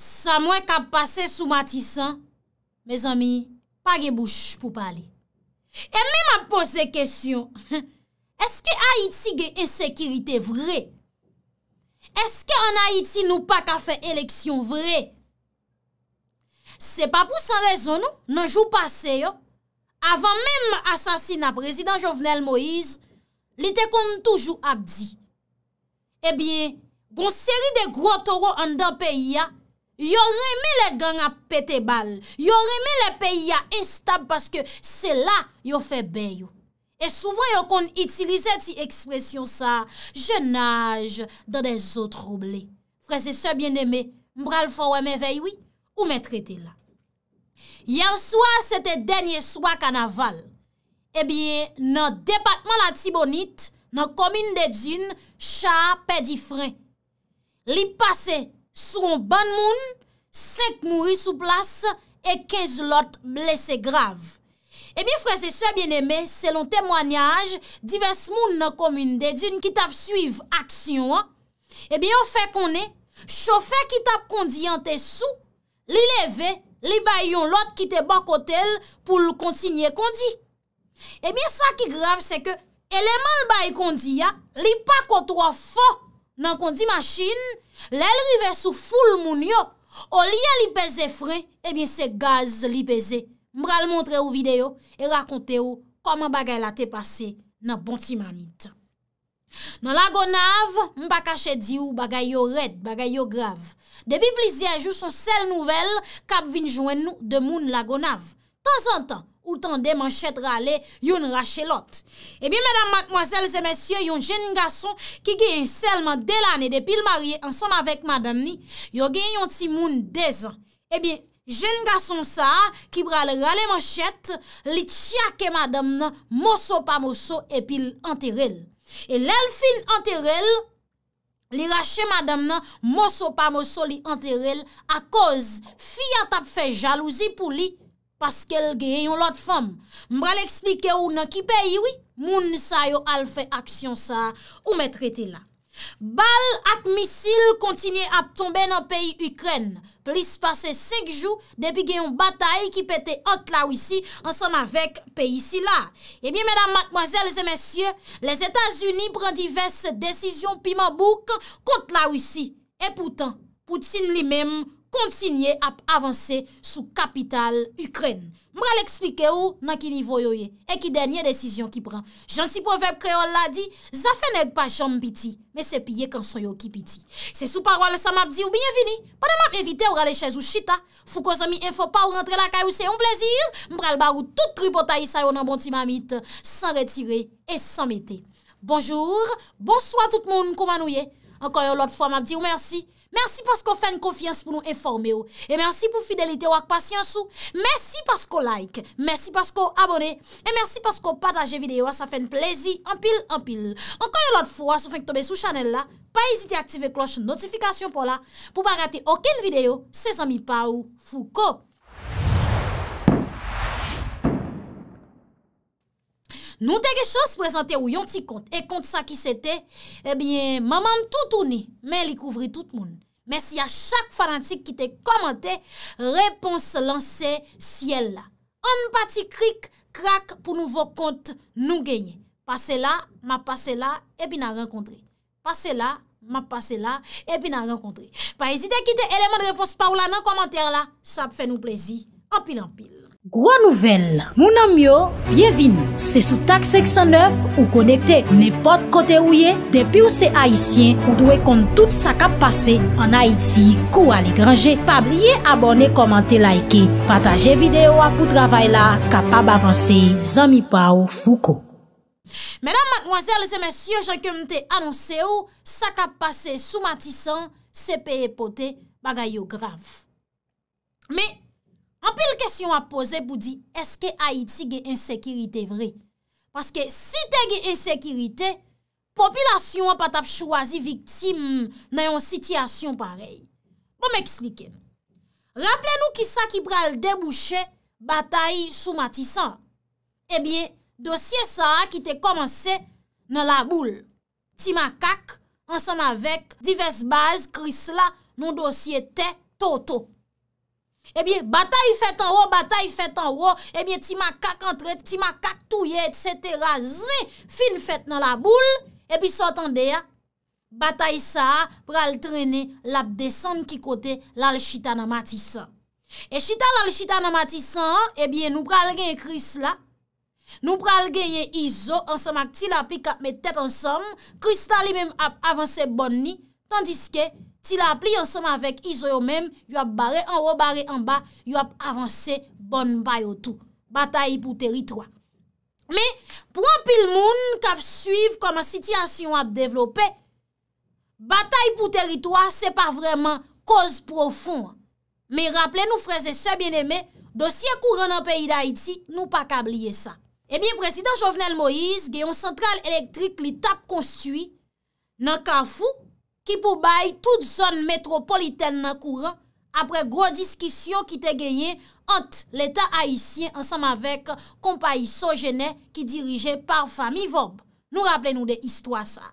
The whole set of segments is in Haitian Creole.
sa mwen ka pase sou matisan, me zami, pa ge bouch pou pali. E mi ma pose kesyon, eske Haiti ge ensekiritè vre? Eske an Haiti nou pa ka fe eleksyon vre? Se pa pou san rezon nou, nan jou pase yo, avan men m asasina prezident Jovenel Moïse, li te kon toujou ap di. E bien, bon seri de gro toro an dan peyi ya, yo reme le gang a pete bal, yo reme le peyi a instap paske se la yo fe beyo. E souvan yo kon itilize ti ekspresyon sa, je nage dan de zo trouble. Fre se se biene me, mbral fwa we me veywi, ou me trete la. Yen swa se te denye swa kanaval, e eh bien nan depatman la tibonit, nan komine de djun, chaa pedi frem. Li pase, Soun ban moun, sek mouri sou plas, e kez lot blese grav. Ebi, eh frese, sou e bien eme, selon temwanyaj, divers moun nan komoun de din ki tap suiv aksyon, ebi, eh yo fe konen, shofe ki tap kondi an te sou, li leve, li bay yon lot ki te bakotel pou l kontinye kondi. Eh ebi, sa ki grav, se ke, eleman l bay kondi ya, li pakotwa fo nan kondi masjin, Lèl rive sou foul moun yo, o liya li peze fre, ebyen eh se gaz li peze. Mbral montre ou videyo e rakonte ou koman bagay la te pase nan bonti manit. Nan lagonav, mpa kache di ou bagay yo red, bagay yo grav. Depi plizien jou son sel nouvel, kap vin jwen nou de moun lagonav, tan san tan. Ou tan de man chet rale yon rache lot. E bi mèdame, mèdame, mèdame, mèdame, yon jen nga son ki gen selman delane depil marye ansanm avèk mèdame ni, yo gen yon timoun dez an. E eh bi jen nga son sa ki brale rale man chet, li tsyake mèdame nan moso pa moso epil anterel. E lèl fin anterel, li rache mèdame nan moso pa moso li anterel, a koz fia tap fè jalouzi pou li anterel. paskel gen yon lot fom. Mbra l'eksplike ou nan ki peyi wi, moun sa yo al fe aksyon sa ou me trete la. Bal ak misil kontine ap tombe nan peyi Ukren. Plis pase sek jou depi gen yon batae ki pete ant la wisi ansan avèk peyi si la. E biye, mèdam, mwazèl, zè mèsyè, les Etats-Unis pran divers se desisyon pi mabouk kont la wisi. E poutan, poutin li mèm, kontinye ap avanse sou kapital Ukren. Mbra l'eksplike ou nan ki nivou yo ye, e ki denye desisyon ki pran. Jansi povep kreol la di, zafeneg pa jom biti, me se piye kanso yo ki biti. Se sou parwal sa map di ou bienvini, pwede map evite ou rale chèz ou chita. Fou ko zami enfo pa ou rentre la kay ou se yon plezir, mbra l'bar ou tout tri potayi sayon nan bonti mamit, san retire et san mette. Bonjour, bonsoi tout moun kouman ou ye. Anko yo lot fwa map di ou mersi, Mersi pasko fèn kofiyans pou nou informe ou. E mersi pou fidelite ou ak pasyans ou. Mersi pasko like. Mersi pasko abone. E mersi pasko pataje videyo a sa fèn plezi ampil ampil. Anko yo lot fwa sou fèn k tombe sou chanel la. Pa ezite aktive kloche notifikasyon pou la. Pou pa rate oken videyo, se zanmi pa ou fuko. Nou teke chos prezante ou yon ti kont, e kont sa ki sete, ebyen, eh mamam toutouni, men li kouvri tout moun. Men si a chak fanantik ki te komante, repons lanse siel la. An pati krik, krak pou nouvo kont nou genye. Pase la, ma pase la, ebyen a renkontre. Pase la, ma pase la, ebyen a renkontre. Pa ezite ki te eleman repos pa ou la nan komantere la, sa pfe nou plezi, anpil anpil. Gwa nouvel, mounan myo, bievin, se sou tak 609 ou konekte ne pot kote ouye depi ou se Haitien ou dwe kont tout sa kap pase an Haiti kou al e grange pa blye abone, komante, laike pataje videyo apou travay la kapab avanse zami pa ou fuko Mèdam, matmoazèr, lese mèsyò jan ke mte anonse ou sa kap pase sou matisan se pe epote bagay yo grav Mè An pi l kesyon ap pose pou di, eske Haiti ge insekirite vre? Paske si te ge insekirite, popilasyon an pat ap chwazi viktim nan yon sityasyon parey. Bo m ekslike. Raple nou ki sa ki pral debouche batay sou matisan. Ebyen, dosye sa a ki te komanse nan la boule. Ti makak ansan avek divers baz kris la nan dosye te toto. Ebyen eh bata yi fet anwo, bata yi fet anwo, ebyen eh ti ma kak antre, ti ma kak touye, etsetera, zin, fin fet nan la boule, ebyen sotan de ya, bata yi sa, pral trene, lap desan ki kote, lal chita nan matisan. E chita lal chita nan matisan, ebyen eh nou pral gen yi kris la, nou pral gen yi izo, ansamak ti la pi kap me tet ansam, kris ta li men ap avanse bon ni, tandiske... Ti la pli anseman vek izo yo menm, yo ap bare anwo, bare anba, yo ap avanse bon bayo tou. Bata yi pou teritwa. Me, pou anpil moun kap suiv koman sityasyon ap devlope, bata yi pou teritwa, se pa vreman koz profoun. Me, rapple nou freze se bieneme, dosye kou ren an peyi da iti, nou pa kab liye sa. Ebyen, eh prezident Jovenel Moïse, geyon sentral elektrik li tap konstui nan ka fou ki pou bay tout zon metropoliten nan kouran, apre gro diskisyon ki te genye, ant l'Etat Haitien ansam avek kompay Sojenè, ki dirije par fami Vob. Nou rappele nou de histwa sa.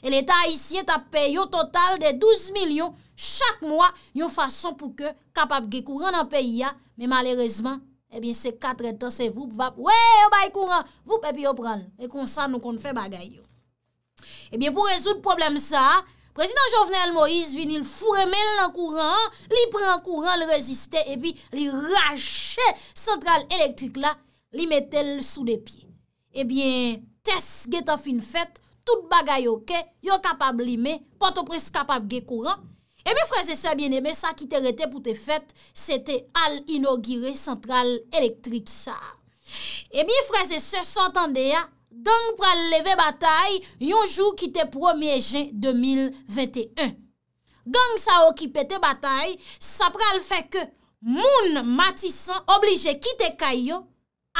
E l'Etat Haitien ta peyo total de 12 milyon, chak mwa yon fason pou ke kapap ge kouran nan peyi ya, men malerezman, e bin se katre tan se Vob vab, wey, yo bay kouran, Vob epi yo pran, e eh konsan nou kon fe bagay yo. E bin pou rezout problem sa, a, Prezident Jovenel Moïse vinil furemel nan kouran, li pre nan kouran, li reziste, e bi li rache central elektrik la, li metel sou de pi. E bi, tes getof in fèt, tout bagay yo ke, yo kapab li me, poto pres kapab ge kouran. E bi, freze se, bien eme, sa ki te rete pou te fèt, se te al inogire central elektrik sa. E bi, freze se, son tende ya, Gang pral leve batay yonjou kite 1er jen 2021. Gang sa o kipete batay, sa pral fe ke moun matisan oblije kite kayo,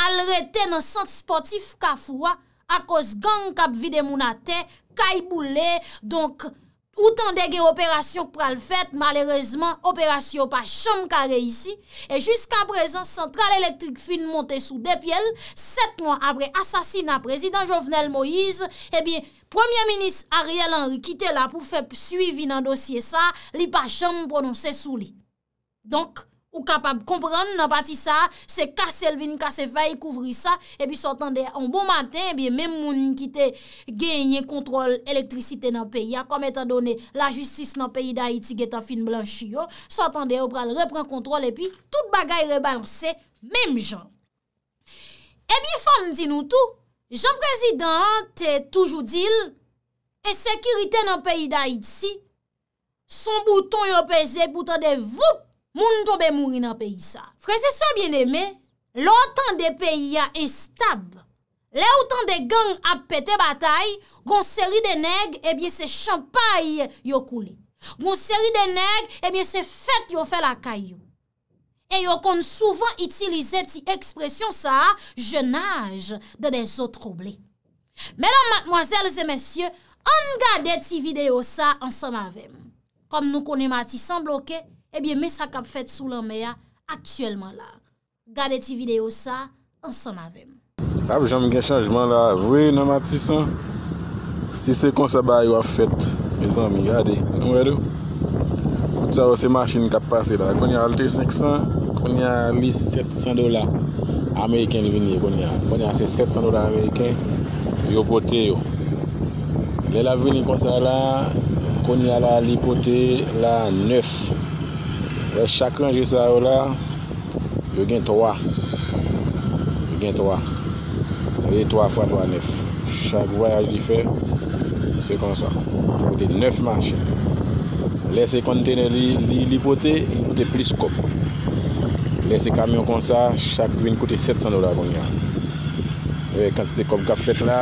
al rete nan sant sportif ka fwa akos gang kap vide moun ate, kay boule, donk... Outan degye operasyon k pral fèt, malerezman, operasyon pa chan kare isi, e jiska prezant, Sentral Elektrik fin monte sou depyel, set moun apre asasina prezident Jovenel Moïse, ebyen, Premier Minist Ariel Henry kite la pou fèp suivi nan dosye sa, li pa chan prononse sou li. Donk, Ou kapab kompran nan pati sa, se kase elvin, kase faye kouvri sa, e bi sotande, an bon matin, e bi men moun ki te genye kontrol elektrisite nan peyi, a kom etan done la justis nan peyi da iti getan fin blanchi yo, sotande, ou pral repren kontrol, e pi, tout bagay rebalanse, menm jan. E bi fan di nou tou, jan prezident te toujou dil, e sekirite nan peyi da iti, son bouton yo peze, bouton de voup, Moun toube mouri nan peyi sa. Frese eh se bien eme, loutan de peyi ya estab, loutan de gang apete batay, goun seri de neg, ebyen se champay yo kouli. Goun seri de neg, ebyen eh se fet yo fe la kayou. E yo kon souvan itilize ti ekspresyon sa, je nage de de zo trouble. Mèlan matmoazèl zè mèsyè, an gade ti video sa ansam avem. Kom nou koni mati san bloke, ebyen eh mè sa kap fèt sou lan mè ya aktyèlman la. Gade ti video sa, ansan ah, avèm. Apo jami gen chanjman la, vwe nan mati san, si se kon sa bay yo a fèt, mè san mi gade, nou edou, kouta wè se machin kap pase la, kon ya alte 500, kon ya li 700 dola Ameriken vinne kon ya, kon ya se 700 dola Ameriken yo pote yo. Lè la vinne kon sa la, kon ya la li pote la 9000, E chakwen je se a ou la, yo gen 3. Yo gen 3. Se liye 3 x 3, 9. Chak voyaj li fe, se kon sa. Kote 9 manche. Lese kontene li poten, de plis kop. Lese kamyon kon sa, chak win kote 700 ou la kon ya. E kansi se kop gaflet la,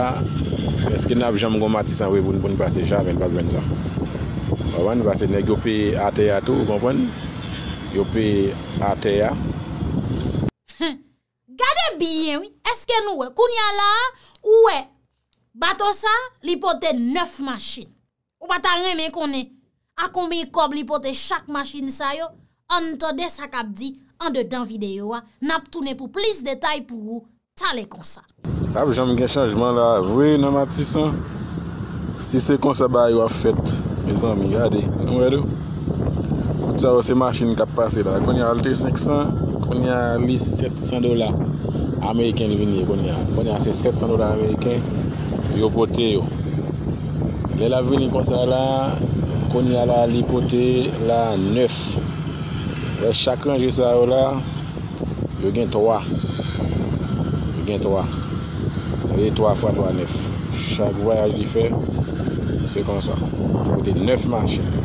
eske nap jam kon matisan we pou nou pase ja ven, pa ven sa. Wan, base negyo pe ate ya tou, konpwen. yo pe ate ya. Gade biyen wè, eske nou wè, koun ya la, wè, baton sa, li pote neuf maschine. Ou batan reme konen, akonbe yi kob li pote chak maschine sa yo, an de dan videyo wè, nap tounen pou plis detay pou wè, sa le konsa. Apo jan mi gen chanjman la, vwe nan matisan, si se konsa ba yo a fèt, me zan mi gade, nou wè do? Apo jan mi gen chanjman la, sa ou se machin ka pase la. Kon ya alte 500, kon ya li 700 dola Ameriken vin ni kon ya. Kon ya se 700 dola Ameriken yo pote yo. Le la vin ni kon sa la kon ya la li pote la 9. Le chakran je sa ou la yo gen 3. Yo gen 3. Sa li 3 x 3, 9. Chak vayaj li fe, se kon sa. Kon te 9 machin.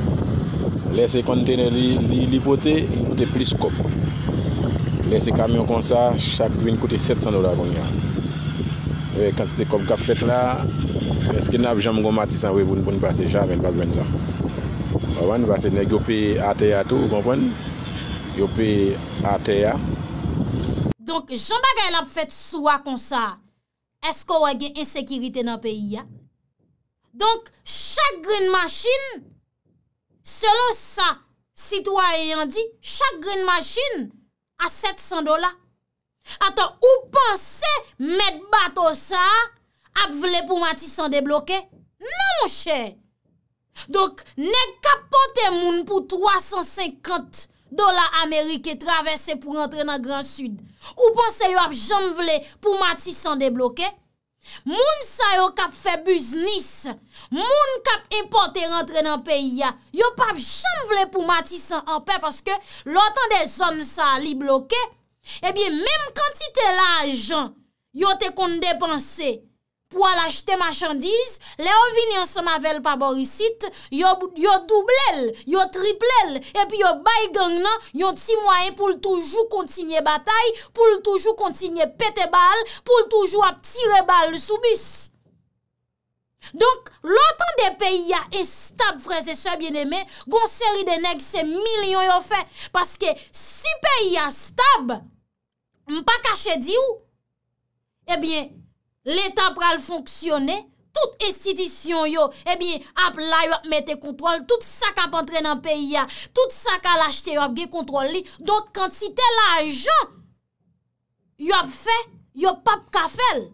Lese kontene li li pote, de plis kop. Lese kamyon kon sa, chak gwen kote 700 do la kon ya. E, kansi se kop ka fwet la, eske nab jaman kon matisan we pou nou kwen pase, chak ven, pak ven sa. Wan, vase nek yo pe ate ya tou, konpwen. Yo pe ate ya. Donk, jamba gen la fwet souwa kon sa, esko wage ensekirite nan peyi ya? Donk, chak gwen masin... Selon sa, si to a yon di, chak green machine a 700 dola. Atan, ou panse met baton sa ap vle pou mati san debloke? Nan, mou chè. Donk, ne kapote moun pou 350 dola Amerike travesse pou rentre nan Grand Sud. Ou panse yo ap jan vle pou mati san debloke? Moun sa yo kap fe busnis, moun kap impote rentre nan peyi ya, yo pap chan vle pou matisan anpe, paske lotan de zon sa li bloke, ebyen menm kantite la ajan, yo te kon depanse. pou al achete machandise, le ou vini an se mavel pa borisit, yo doblel, yo triplel, epi yo bay gang nan, yon ti mwayen pou l toujou kontinye batay, pou l toujou kontinye pete bal, pou l toujou ap tire bal sou bis. Donk, loutan de peyi ya estab, freze se bieneme, gonseri de neg se milyon yo fe, paske si peyi ya stab, mpa kache di ou, ebyen, eh L'Etat pral fonksyonè, tout estitisyon yo, ebi eh ap la yo ap mette kontrol, tout sa kap antren an peyi ya, tout sa kal achte yo ap ge kontrol li, dot kant si tel ajan, yo ap fe, yo ap kap kafel.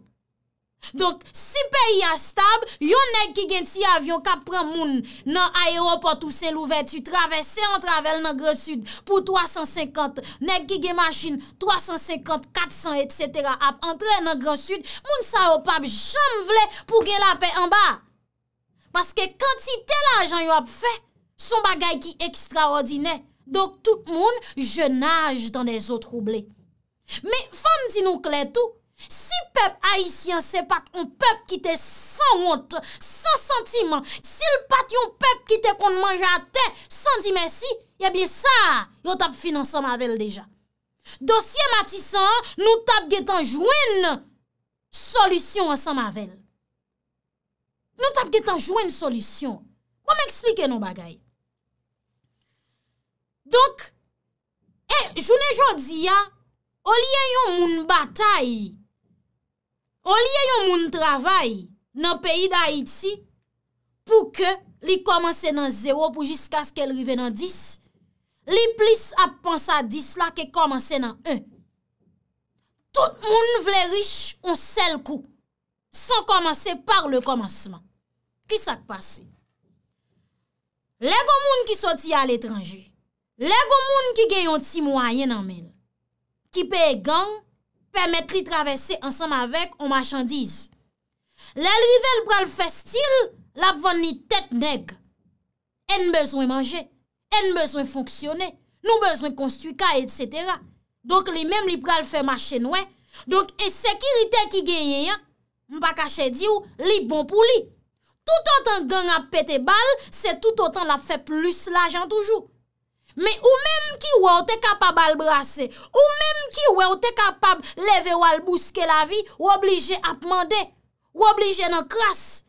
Donk, si peyi a stab, yon nek ki gen ti avyon kap pran moun nan ayropat ou sen louve, tu travesse an travel nan Gran Sud pou 350, nek ki gen masjin 350, 400, etc. ap entre nan Gran Sud, moun sa opap jom vle pou gen lape an ba. Paske kantite la ajan yo ap fe, son bagay ki ekstraordine. Donk, tout moun je nage dan de zo trouble. Me, fan di nou kletou. Si pep haisyen se pat un pep ki te san honte, san sentimen, si l pat yon pep ki te kon manja ate, san di men si, yebyen sa, yon tap finan san mavel deja. Dosye matisan, nou tap getan jwen solisyon an san mavel. Nou tap getan jwen solisyon. Ou m'eksplike nou bagay? Donk, e jounen jodi ya, olye yon moun batayi, On liye yon moun travay nan peyi da Haiti pou ke li komanse nan zero pou jiska skèl rive nan 10, li plis ap pansa 10 la ke komanse nan 1. Tout moun vle riche, on sel kou, san komanse par le komanseman. Ki sak pase? Le go moun ki soti al etranje, le go moun ki gen yon ti mwayen nan men, ki peye gang, Permet li travesse ansanm avek ou machandiz. Le livel pral fes tir, la pvan li tet neg. En bezwen manje, en bezwen fonksyone, nou bezwen konstu ka et setera. Donk li mem li pral fes machen we. Donk e sekirite ki genye yon, mpa kache di ou, li bon pou li. Tout an tan gang ap pete bal, se tout an tan la fes plus la jan toujou. Mè ou mèm ki wè ou te kapab albrase, ou mèm ki wè ou te kapab leve ou albuske la vi, ou oblige ap mande, ou oblige nan kras.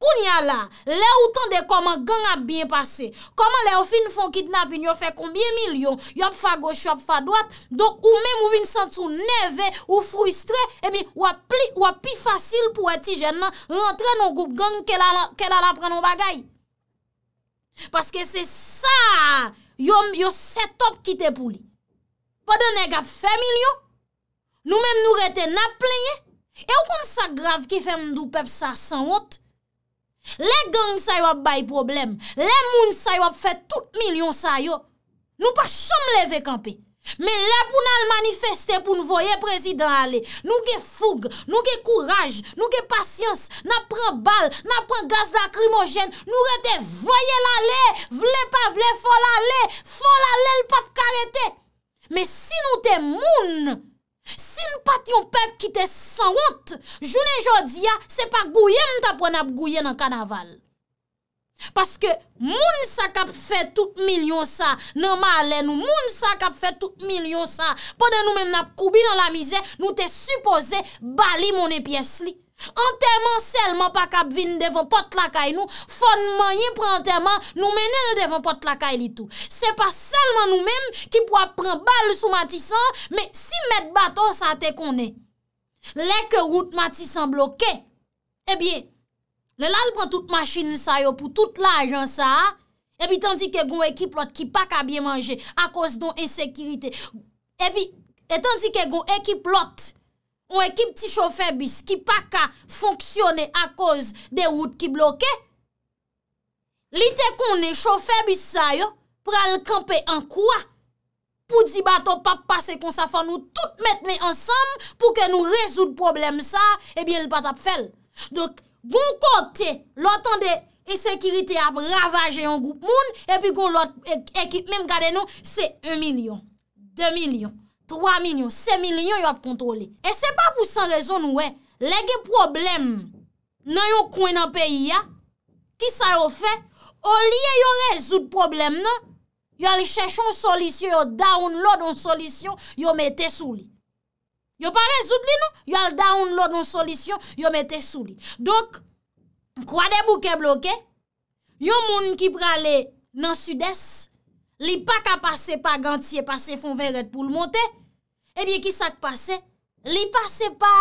Koun ya la, lè ou tonde koman gang ap bien pase, koman lè ou fin fon kidnap inyo fe koumbye milyon, yop fa gosho, yop fa dwat, donk ou mèm ou vin santou neve ou frustre, ebi eh wè pi fasil pou eti jen nan rentre nan goup gang ke la la pre nan bagay. Paske se sa... Yom yo setop kite pou li. Pa dene gap femil yo. Nou men nou rete nap plenye. E ou kon sa grav ki fem nou pep sa san wot? Le gang sa yo ap bay problem. Le moun sa yo ap fet tout milyon sa yo. Nou pa chom leve kampi. Mè lè pou nan lmanifeste pou nou voye prezident ale Nou ge foug, nou ge kouraj, nou ge pasyans Nan pren bal, nan pren gaz lakrimogen Nou rete voye lale, vle pa vle fol ale Fol ale l pat karete Mè si nou te moun Si nou pat yon pep ki te san wot Jounen jodi ya, se pa gouye mta pon ap gouye nan kanaval Paske moun sa kap fè tout milyon sa nan malè nou, moun sa kap fè tout milyon sa, podè nou men ap koubi nan la mizè, nou te suppose bali moun e piens li. Antèman selman pa kap vin devon pot lakay nou, fon man yi prantèman, nou men el devon pot lakay li tou. Se pa selman nou men ki pou ap pran bal sou matisan, me si met baton sa te konè. Lè ke route matisan bloke, ebyè. Le lal pran tout machini sa yo pou tout l'ajan sa, epi tandi ke gon ekip lot ki pa ka bie manje, akos don esekirite. Epi, etan di ke gon ekip lot, on ekip ti chofe bis ki pa ka fonksyone akos de wout ki bloke, li te konen chofe bis sa yo, pran l'kampe an kwa, pou di bato pap pase kon sa fa nou tout met me ansam, pou ke nou rezoud problem sa, epi eh l pat ap fel. Dok, Gon kote lotan de esekirite ap ravaje yon goup moun, epi kon lot ekipmen gade nou, se 1 milyon, 2 milyon, 3 milyon, 5 milyon yon ap kontrole. E se pa pou san rezon nou we, lege problem nan yon kwen an peyi ya, ki sa yon fe, o liye yon rezout problem nan, yon li chèche yon solisyon, yon download yon solisyon, yon mette sou li. Yo pare zout li nou, yo al daoun lò don solisyon, yo mette sou li. Dok, kwa de bouke bloke, yo moun ki prale nan sudès, li pa ka pase pa gantye pase fon veret pou l motè, ebi ki sak pase, li pase pa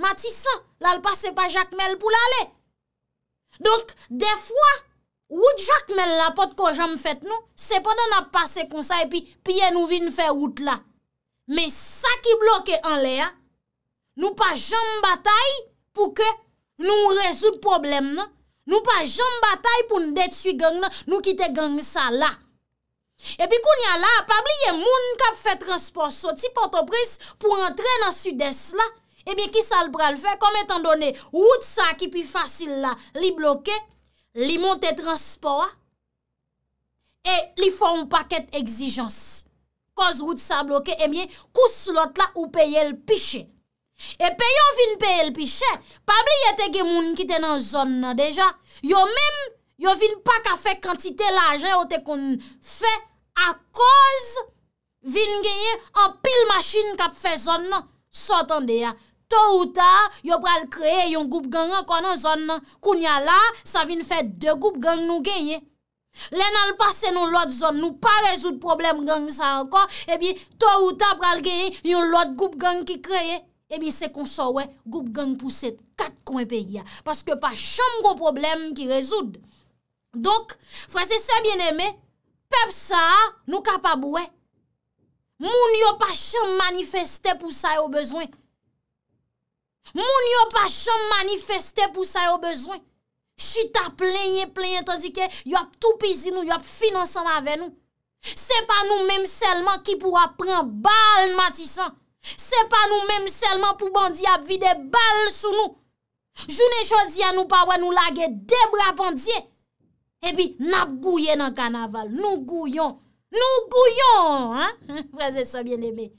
Matissa, la l pase pa Jacquemelle pou l ale. Dok, de fwa, wout Jacquemelle la pot ko jom fèt nou, sepon nan ap pase kon sa e pi, piye nou vin fè wout la. Men sa ki bloke an le non? non? a, nou pa jom batay pou ke nou rezout problem nan. Nou pa jom batay pou nou detu ganyan, nou kite ganyan sa la. E pi koun ya la, pabli ye moun kap fe transport so ti potopris pou entre nan sud-es la, e eh biye ki sal pral fe kom etan donen wout sa ki pi fasil la li bloke, li monte transport, e li fwa mou paket egzijans. pos rout sa bloke, emye kous lot la ou peye l piche. E pe yo vin peye l piche, pabli yete gemoun ki ten an zon nan deja, yo men, yo vin pa ka fe kantite la aje, yo te kon fe a koz, vin genye an pil maschine kap fe zon nan, sotan de ya. To ou ta, yo pral kreye yon goup gang an kon an zon nan, koun ya la, sa vin fe de goup gang nou genye. Len al pase nou lot zon nou pa rezoud problem gang sa ankon, ebi to ou ta pral geyi yon lot goup gang ki kreye, ebi se kon so wey goup gang pou set kat kon e peyi ya. Paske pa chanm go problem ki rezoud. Donk, frese se bieneme, pep sa nou kapab wey. Moun yo pa chanm manifeste pou sa yo bezwen. Moun yo pa chanm manifeste pou sa yo bezwen. Chita plenye, plenye, tandike yop tou pizi nou, yop finansan avè nou. Se pa nou mèm selman ki pou ap pren bal matisan. Se pa nou mèm selman pou bandi ap vide bal sou nou. Jounè chodzi an nou pa wè nou lage debra pandye. Ebi, nap gouye nan kanaval. Nou gouyon. Nou gouyon, he? Vreze se bien ebe.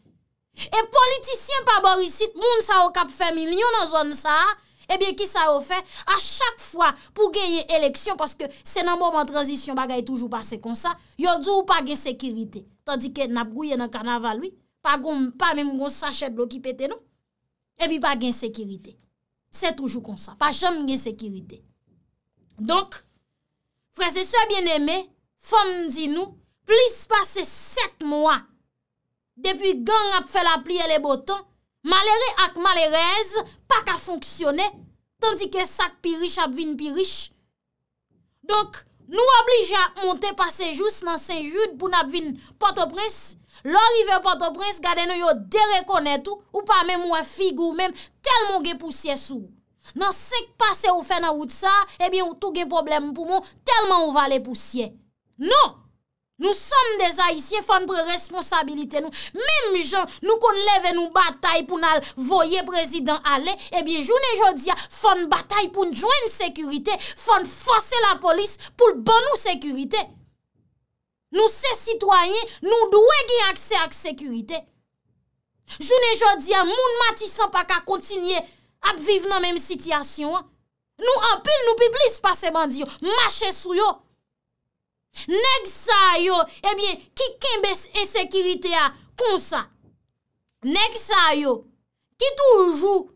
E politisyen pa borisit, moun sa okap femil, yon nan zon sa a. ebye eh ki sa ofen a chak fwa pou genye eleksyon, paske se nan mouman transisyon bagay toujou pase konsa, yo djou pa gen sekirite, tandike nap gouye nan kanavaloui, pa mèm goun sachet blokipete nou, ebye pa gen sekirite. Se toujou konsa, pa chanm gen sekirite. Donk, fwese sou a bien eme, fwem di nou, plis pase set moua, depi gang ap fè la pli e le botan, Malere ak malerez, pa ka fonksyone, tandike sak pi rich ap vin pi rich. Donk nou oblige a monte pase jous nan se joud pou nap vin potopres. Lò rive potopres gade nou yo derekone tou ou pa men mwen figou men telman gen pousye sou. Nan sek pase ou fe nan wout sa, ebyen ou tou gen problem pou moun telman ou vale pousye. Non! Nou son de za isye fon pre responsabilite nou. Mem jan nou kon leve nou batay pou nan voye prezident ale, ebyen eh joun e jodia fon batay pou jwen sekurite, fon fose la polis pou l ban nou sekurite. Nou se sitwayen nou dwe gen akse ak sekurite. Joun e jodia moun matisan pa ka kontinye ap vive nan menm sityasyon. Nou anpil nou pi plis pase bandyo, mache souyo. Nèk sa yo, ebyen, ki kembes ensekirite a, kon sa. Nèk sa yo, ki toujou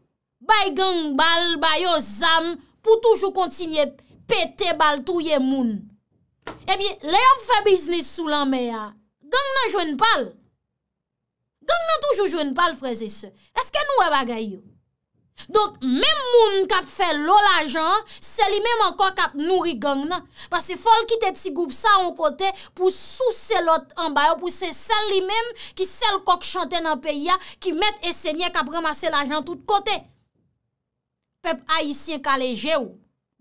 bay gang bal, bay yo zam, pou toujou kontsine pete bal touye moun. Ebyen, lè yon fè biznis sou lan mè a, gang nan jwen pal. Gang nan toujou jwen pal, freze se. Eske nou e bagay yo? Donk menm moun kap fè lò la jan, sè li menm ankon kap nouri gang nan. Pase fol ki tè tsi goup sa an kote, pou sou sè lot an bayo, pou sè sè li menm ki sè l kok chante nan peya, ki met e sè nye kap remase la jan tout kote. Pep aisyen kalè jè ou.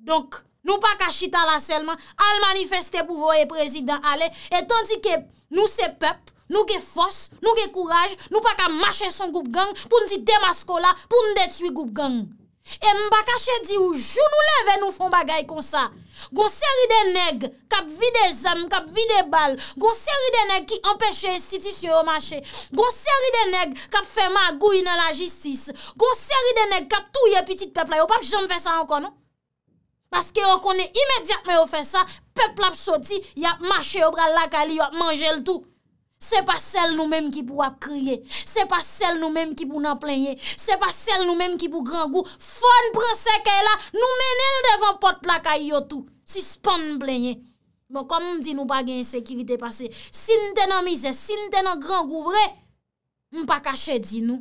Donk nou pa kachita la selman, al manifeste pou voye prezident ale, et tanti ke nou se pep, Nou ge fos, nou ge kouraj, nou pa ka mache son goup gang pou nou di demaskola, pou nou detui goup gang. E mba kache di ou, joun ou leve nou fon bagay kon sa. Gon seri de neg, kap vide zem, kap vide bal. Gon seri de neg ki empeshe sitisyon yo mache. Gon seri de neg, kap fema gouy nan la jistis. Gon seri de neg, kap touye pitit peple. Yo pa jom fe sa ankon, non? Paske yo konen imediat me yo fe sa, peple ap soti, yap mache yo bral lakali, yap manje l tout. Se pa sel nou menm ki pou ap kriye, se pa sel nou menm ki pou nan plenye, se pa sel nou menm ki pou gran gou, fon pronseke la, nou menil devan pot la kayo tou, si span plenye. Bon, kom m di nou bagen sekirite pase, si nou tenan mize, si nou tenan gran gou vre, m pa kache di nou.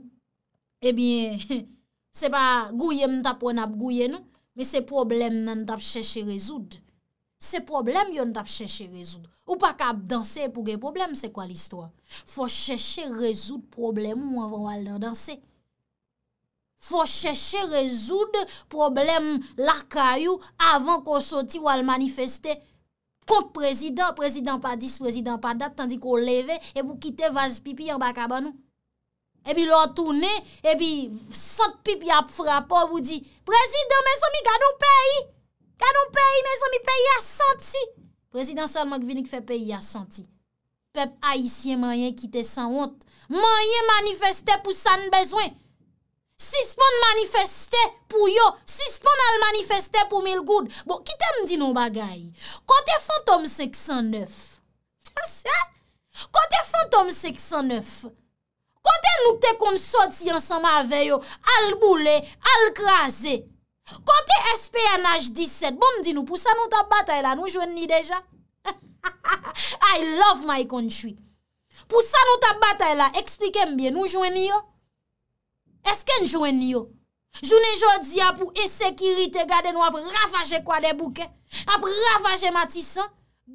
E eh bin, se pa gouye m tap wan ap gouye nou, me se problem nan tap cheche rezoud. Se problem yon tap chèche rezoud. Ou pa kap dansè pou gen problem, se kwa l'histoire? Fò chèche rezoud problem ou an valder dansè. Fò chèche rezoud problem lakayou avan kon soti wal manifeste kont prezident, prezident pa dis, prezident pa dat, tandik kon leve, e pou kite vaz pipi yon baka banou. Ebi lor toune, ebi sot pipi ap frapo, vou di, prezident, mè son mi gado peyi? Kanon peyi mezon mi peyi asanti. Prezident Salman Kvinik fe peyi asanti. Pep aisyen manyen ki te san ont. Manyen manifeste pou san bezwen. Sispon manifeste pou yo. Sispon al manifeste pou mil goud. Bo, ki te mdi nou bagay? Kote fantom sek san neuf. Kote fantom sek san neuf. Kote nou te kon sot si ansan ma aveyo. Al boule, al krasi. Kon te SPNH 17, bon m di nou pou sa nou ta batay la nou jwen ni deja? I love my country. Pou sa nou ta batay la, eksplike m bien, nou jwen ni yo? Eske nou jwen ni yo? Jounen jodzi apou esekirite gade nou ap rafaje kwa de bouke? Ap rafaje matisan?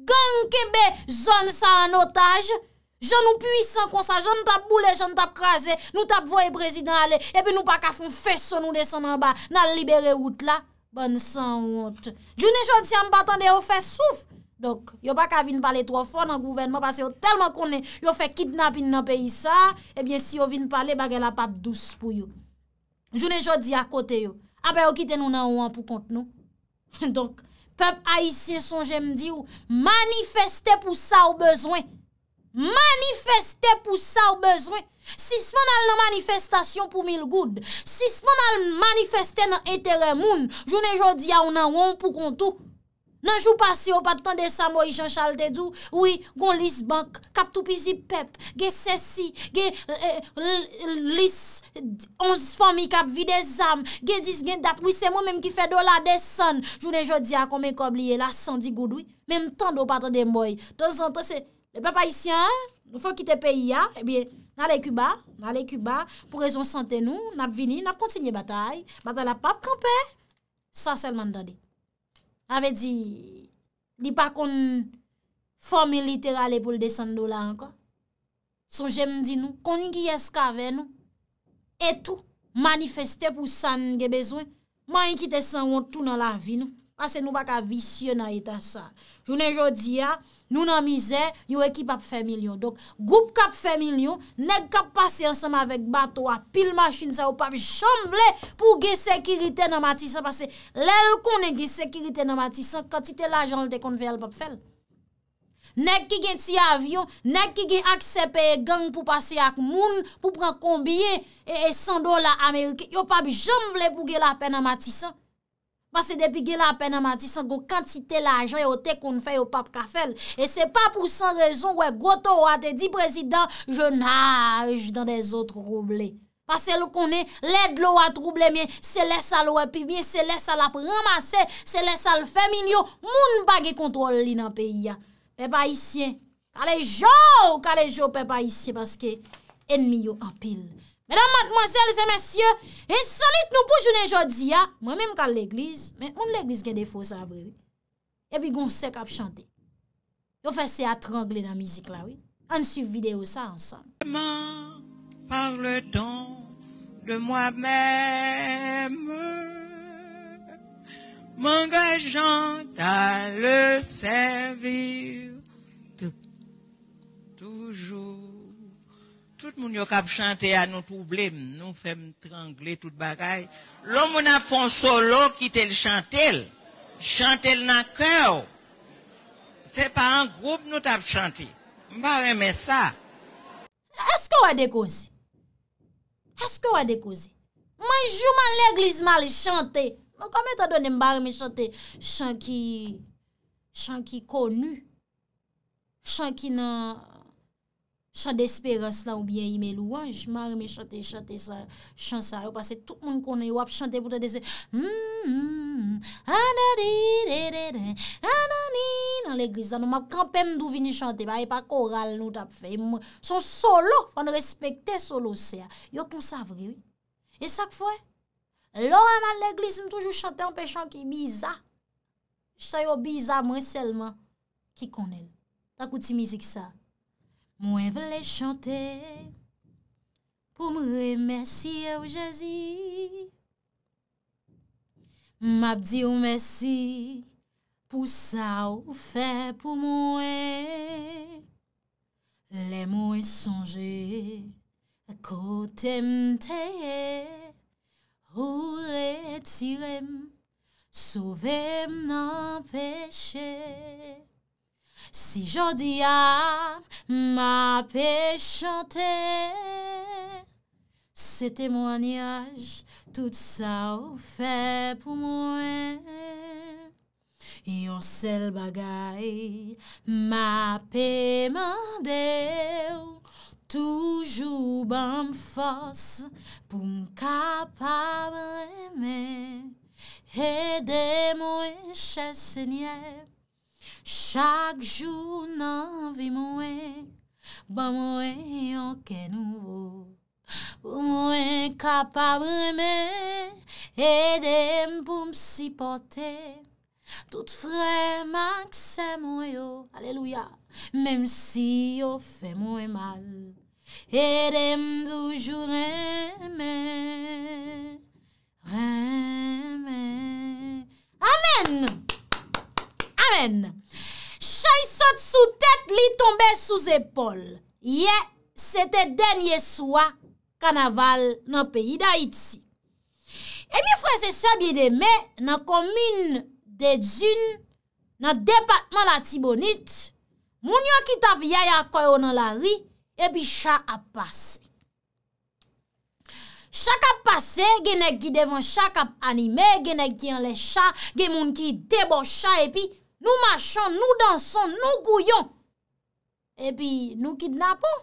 Gon kebe zon sa an otaj? Jan nou puisan kon sa, jan nou tap boulè, jan nou tap krasè, nou tap voye prezident alè, epi nou pa ka foun fè son nou desan nan ba, nan libere oud la, ban san wote. Jounen jodi an batande yo fè souf, donk, yo pa ka vin pale tro fò nan gouvenman, pasè yo telman konen, yo fè kidnap in nan peyi sa, epi eh si yo vin pale, bagè la pap douz pou yo. Jounen jodi akote yo, apè ah yo kite nou nan wan pou kont nou. Donk, pep a isye son jèm di ou, manifestè pou sa ou bezwen, Manifeste pou sa ou bezwen. Si seman al nan manifestasyon pou mil goud. Si seman al manifesten nan enteren moun. Jounen jodi a ou nan woun pou kontou. Nan jou pasi ou pati tan de sa mou i jan chal te dou. Ou i goun lis bank. Kap tou pizi pep. Ge sesi. Ge lis. Onz fomi kap vide zam. Ge dis gen tap. Ou i seman menm ki fe do la de san. Jounen jodi a kon menk obliye la san di goud. Menm tan do pati de mou. Dansan te seman. Pa eh pa isyan, nou fò ki te pe ya, e biye, nan le kuba, eh nan le kuba, pou rezon sante nou, nap vini, nap kontinye batay, batay la pap kampè, sa selman dadi. Nave di, di pa kon formiliter ale pou l de san do la anko, son jem di nou, kon ki eskave nou, etou, manifestè pou san ge bezon, man yi ki te san wotou nan la vi nou. Ase nou bak a visye nan ita sa. Jounen jodi ya, nou nan mizè, yo ekip ap femilyon. Dok, goup kap femilyon, nek kap pase ansama vek bato a pil masjin sa, yo pap chanvle pou ge sekirite nan matisan. Pase lel konen ge sekirite nan matisan, katite la janl de konve al bap fel. Nek ki gen ti avyon, nek ki gen aksepe gen pou pase ak moun, pou pran kombiye e 100 dola Amerike. Yo pap chanvle pou ge la pen nan matisan. Pase depi gè la apè nan mati, san kon kantite la ajan yo te kon fè yo pap kafèl. E se pa pou san rezon, wè, goto wate di prezident, je nage dan de zot troublè. Pase lò konè, led lò wate troublè mè, se lè sal wè pi mè, se lè sal ap ramase, se lè sal fèminyo, moun bagè kontrol li nan peyi ya. Pe pa isye, kalè jò, kalè jò pe pa isye, paske enmi yo apil. Madame, mademoiselles et messieurs, insolite nou pou jounen jodi ya, mwen mèm kal l'eglise, mè moun l'eglise gen defo sa vrevi, epi goun se kap chante. Nou fè se atrangle nan mizik la, wè. An sou videyo sa ansan. Parle ton de mwen mèm, mwen gajan ta le sevir. Tout moun yo kap chante a nou toublem, nou fèm trangle tout bagay. Lò moun ap fon solo ki tel chante l, chante l nan kèw. Se pa an groub nou tap chante, mba reme sa. Eske wade kozi? Eske wade kozi? Mwen jouman lè glizman li chante, mwen kame ta donen mba reme chante chan ki konu, chan ki nan... chan desperans la ou byen imelou, waj, jman reme chante, chante sa, chan sa, yo pase, tout moun konen, yo ap chante pou te dese, mn, mm, mn, mn, ananin, ananin, nan l'eglisa, nou ma kampem d'ou vini chante, pa e pa koral nou tap fe, son solo, fwane respekte solo se, yo konsavri, e sak fwe, lora man l'eglisa m toujou chante, anpe chan ki biza, chan yo biza mwen selman, ki konen, takouti mizik sa, Mwen vle chante pou mwen remesye ou jazi. Mwen ap di ou mesi pou sa ou fe pou mwen. Le mwen sonje kote mteye. Ou retirem, souvem nan peche. Si jodi a, m apè chante, Se temwanyaj, tout sa ou fè pou mwen. Yon sel bagay, m apè mende, Toujou bè m fòs pou m kapabre mè, E de m wè chè sènyè, Chak joun nan vi mwen, ba mwen yonke nouvo. Mwen kapab reme, edem pou msi pote, tout freman kse mwen yo. Aleluya! Mem si yo fe mwen mal, edem toujou reme, reme. Amen! Chay sot sou tek li tombe sou zepol Ye, sete denye swa kanaval nan peyi da itsi E mi fwese sa bide me nan komine de djun Nan departman la tibonit Moun yo ki tap yaya koyo nan la ri Epi chay ap pase Chay ap pase genek ki devan chay ap anime Genek ki anle chay Genek ki tebo chay epi Nou machon, nou danson, nou kouyon. E pi nou kidnapon.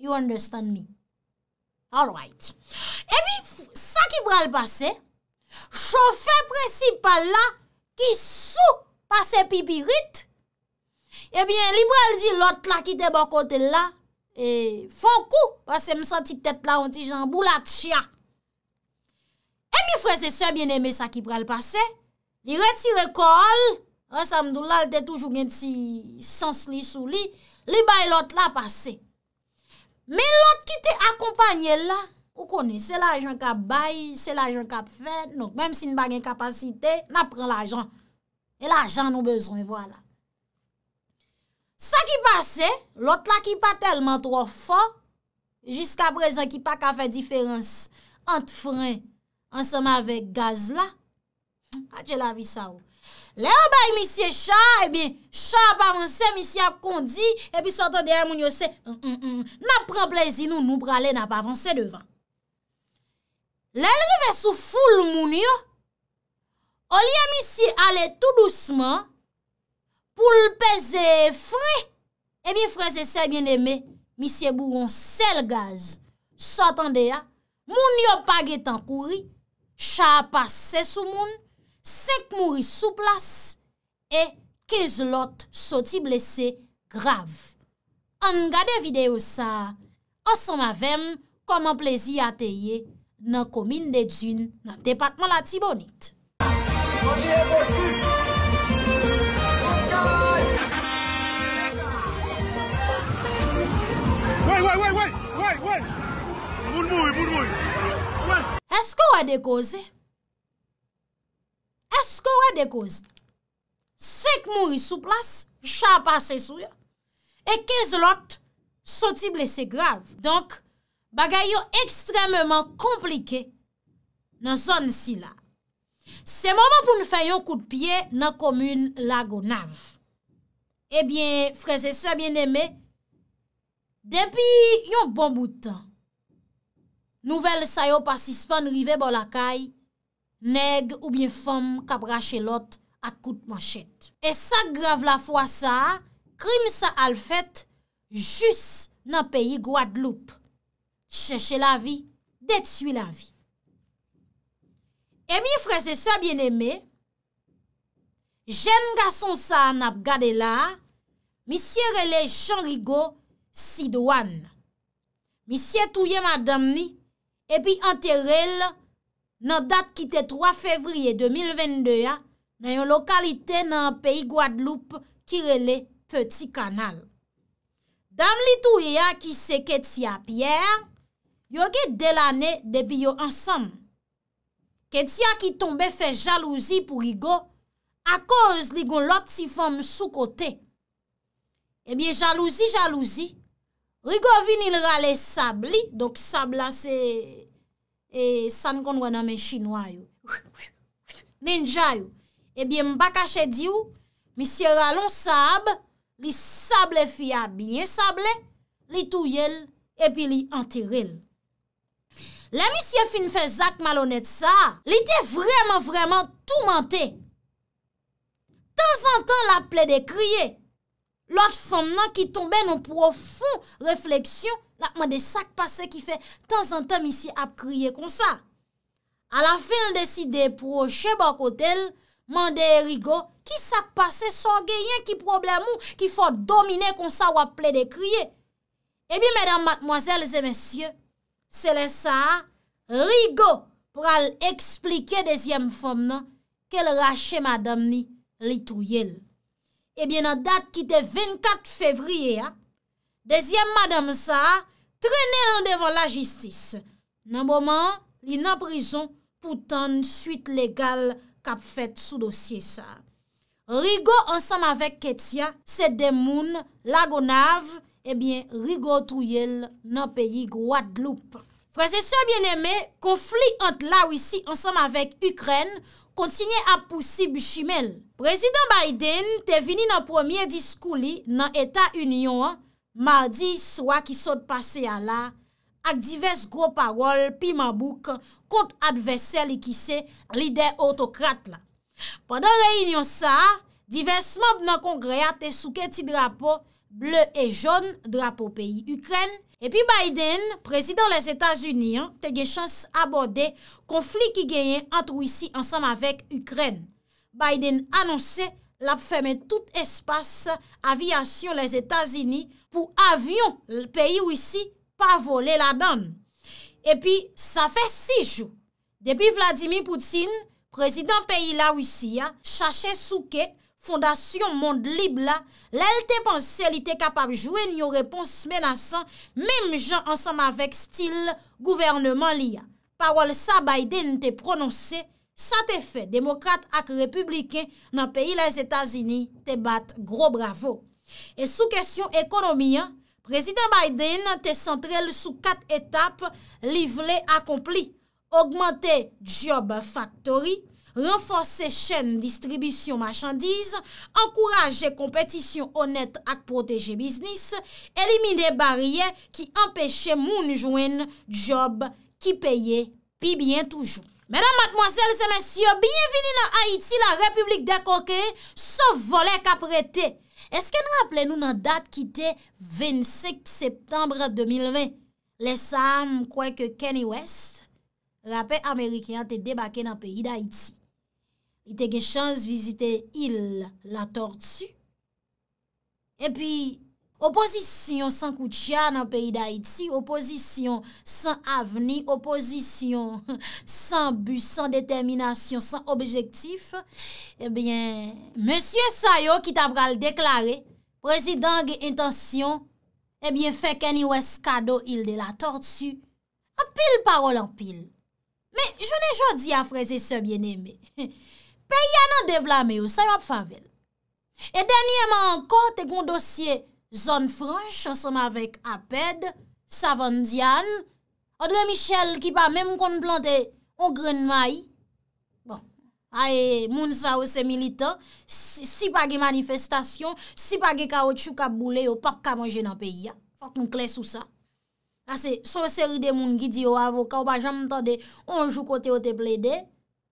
You understand me? Alright. E pi sa ki pral pase, chofè preci pal la, ki sou pase pipirit, e bi en li pral di lot la ki te bakote la, e fon kou, pase m senti tet la onti jan boulat chia. E mi fwese se bieneme sa ki pral pase, li retire kol, an samdou lal te toujou gen ti sans li sou li, li bay lot la pase. Men lot ki te akompanyen la, ou konen, se la ajan ka bay, se la ajan ka fè, nou, menm si n bag en kapasite, na pren la ajan. E la ajan nou bezon, e wala. Sa ki pase, lot la ki pa telman tro fò, jiska prezen ki pa ka fè diferans ant frem an seman vek gaz la, aje la vi sa ou. Oh. Le obay misye chan, e eh bin chan ap avanse, misye ap kondi, epi sotan deya moun yo se, mm, mm, mm. nan pran plezi nou nou prale nan ap avanse devan. Le li ve sou foul moun yo, olye misye ale tout douceman, pou l peze fre, e eh bin fre se se bin deme, misye bouron sel gaz, sotan deya, moun yo pag etan kouri, chan ap pase sou moun, Sek mouri sou plas e ke zlot soti blese grav. An gade video sa, ansan ma vem koman plezi ateye nan komine de djun nan departman la tibonit. Esko wade koze? Esko wè de koz, sek mouri sou plas, chan pase sou ya, e kez lot, soti blese grav. Donk, bagay yo ekstrememan komplike nan zon si la. Se mouman pou nou fè yo kout piye nan komoun lagonav. Ebyen, eh freze, sè bien eme, depi yo bon boutan, nouvel sa yo pasispan rive bol akayi, Neg oubyen fom kabra chelot akout manchet. E sa grav la fwa sa, krim sa al fet, jus nan peyi Gwadloup. Cheche la vi, detswi la vi. E mi freze sa bieneme, jen gason sa nap gade la, misye rele Jean Rigaud, sidouan. Misye touye madamni, epi anterrel, Nan dat ki te 3 fevriye 2022 ya, nan yon lokalite nan peyi Gwadloup Kirele Peti Kanal. Dam li touye ya ki se Ketia Pierre, yo ge delane depi yo ansam. Ketia ki tombe fe jalouzi pou Rigo, a koz li gon lot si fom sou kote. E eh bie jalouzi, jalouzi, Rigo vin il rale sab li, donk sab la se... e san kon wana men chinois yo, ninja yo, e bie mbakache diyo, misye ralon sab, li sable fi a binye sable, li touyel, epi li anteril. La misye fin fe zak malonet sa, li te vreman vreman toumante. Tan san tan la ple de kriye, lot fom nan ki tombe nou profoun refleksyon, La mande sak pase ki fe tan zan tem isi ap kriye kon sa. A la fin deside proche bakotel, mande Rigo ki sak pase sogeyen ki problemou ki fote domine kon sa wap ple de kriye. Ebi mèdam matmoazèl zè mèsyè, se lè sa, Rigo pral eksplike dezyem fòm nan ke l rache madam ni litouyèl. Ebi nan dat ki te 24 fevriye ya, Dezyem madame sa, trenen an devan la jistis. Nan boman, li nan prizon pou tan suite legal kap fet sou dosye sa. Rigo ansam avek Ketia, se demoun, lagonav, ebyen eh Rigo touyel nan peyi Gwadloup. Prese so bieneme, konflik ant la wisi ansam avek Ukren kontinye ap posib shimel. Prezident Biden te vini nan premier diskou li nan Eta Union an, Mardi, swa ki sot pase ya la, ak divers gro parol, pi mabouk, kont adverse li ki se, li de autokrat la. Pendan reynyon sa, divers mob nan kongrea te souke ti drapo bleu e joun drapo peyi Ukren. E pi Biden, prezident les Etats-Unis, te ge chans aborde konflik ki genyen antou isi ansam avek Ukren. Biden anonsi. la pou fèmè tout espas avyasyon les Etasini pou avyon l'peyi wisi pa vole la dan. Epi, sa fè si jou. Depi Vladimir Poutine, prezident peyi la wisi ya, chache souke, fondasyon mond lib la, lèl te pensè li te kapab jwen yo repons menasan, mem jan ansam avèk stil gouvernman li ya. Pa wal sa bayden te prononse, Sa te fe, demokrate ak republiken nan peyi les Etats-Unis te bat gro bravo. E sou kesyon ekonomi, prezident Biden te sentrel sou kat etap livle akompli. Ogmente job factory, renfose chen distribisyon machandise, ankouraje kompetisyon onet ak proteje biznis, elimine barye ki empeshe moun jwen job ki peye pi bien toujou. Mèdam matmoasèl se mèsyò, biyevini nan Haïti la Republik de Koke, so volè kapretè. Esken rappele nou nan dat ki te 25 septembre 2020? Le Sam kwen ke Kenny West rappe Amerikyan te debake nan peyi da Haïti. I te gen chans vizite il la tortù. E pi... oposisyon san koutchia nan peyi da iti, oposisyon san avni, oposisyon san bu, san determinasyon, san objektif, ebyen, eh monsye sayo ki tabral deklare, prezidang intansyon, ebyen eh fekeni wes kado il de la tortu, apil parol apil. Me, jounen jodi a freze se bieneme, peyi anan devlame ou sayo ap favele. E danyeman ankon te goun dosye, Zon Frans, chan seman vek Aped, Savandian, Odre Michel ki pa menm kon plante Ogren May. Bon, ae, moun sa ou se militan, si pa ge manifestasyon, si pa ge ka ou chou ka boule ou pak ka manje nan peyi ya. Fak moun kle sou sa. Ase, son seri de moun gidye oh, ou avoka ou pa jan mtande onjou kote ou te ple dey.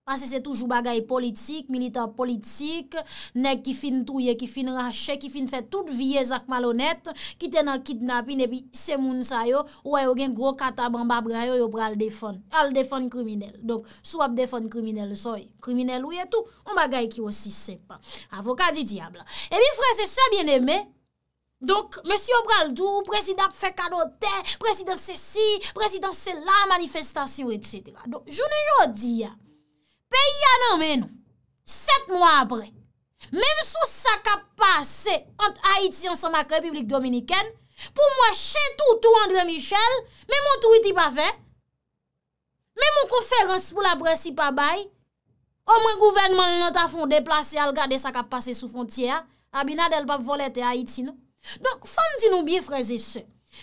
Pase se toujou bagay politik, milita politik, nek ki fin touye, ki fin rache, ki fin fe tout vyez ak malonet, ki ten an kidnap in, epi se moun sa yo, wè yo gen gro kata bambab rayo, yo pral defon. Al defon kriminel. Donk, sou ap defon kriminel soy, kriminel ouye tou, ou bagay ki wosi se pa. Avokat di diabla. Ebi fre se se bien eme, donk, monsi yo pral dou, presidap fe kadote, presidans se si, presidans se la, manifestasyon, etsetera. Donk, jouni jodi ya, Pe ya nan men nou, set mwa apre, mem sou sa kap pase ant Aiti ansan mak Republik Dominiken, pou mwa chen toutou Andre Michel, mem mwot witi pa fe, mem mwon konferans pou la presi pa bay, omwen gouvenman lè ta fon deplase al gade sa kap pase sou fontye a, abina del pap volete Aiti nou. Donk fwam ti nou bifreze se,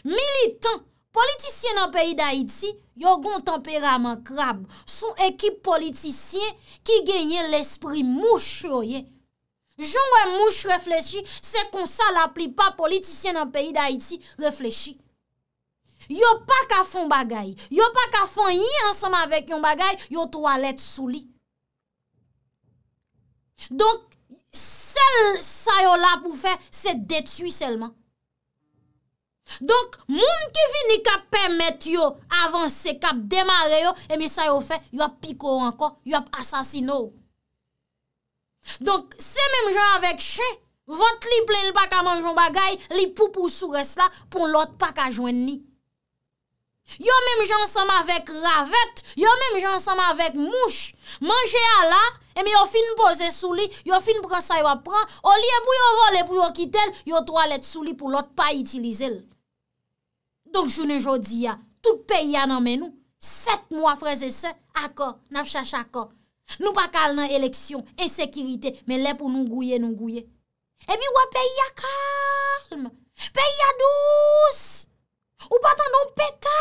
militan, Politisyen nan peyi d'Haïti, yo goun temperamen krab, sou ekip politisyen ki genyen l'esprit mouch yo ye. Joun wè mouch reflechye, se kon sa la pli pa politisyen nan peyi d'Haïti reflechye. Yo pa ka fon bagay, yo pa ka fon yi ansanman vek yon bagay, yo toalette sou li. Donk, sel sa yo la pou fè, se detui selman. Donk, moun ki vini kap permet yo avanse kap demare yo, eme sa yo fe, yo ap piko anko, yo ap asasino. Donk, se menm jwa avek che, vant li plen lpaka manjon bagay, li pupu sou resla pou lot pa ka jwen ni. Yo menm jwa ansam avek ravet, yo menm jwa ansam avek mouch, manje ala, eme eh yo fin boze sou li, yo fin pran sa yo pran, o li e bou yo role pou yo kite l, yo to alet sou li pou lot pa itilize l. Donk jounen jodi ya, tout pey ya nanmen nou, set mwa freze se, akor, nap chache akor. Nou pa kal nan eleksyon, ensekirite, men le pou nou gouye, nou gouye. E pi wap pey ya kalm, pey ya dous, ou patan donk peta,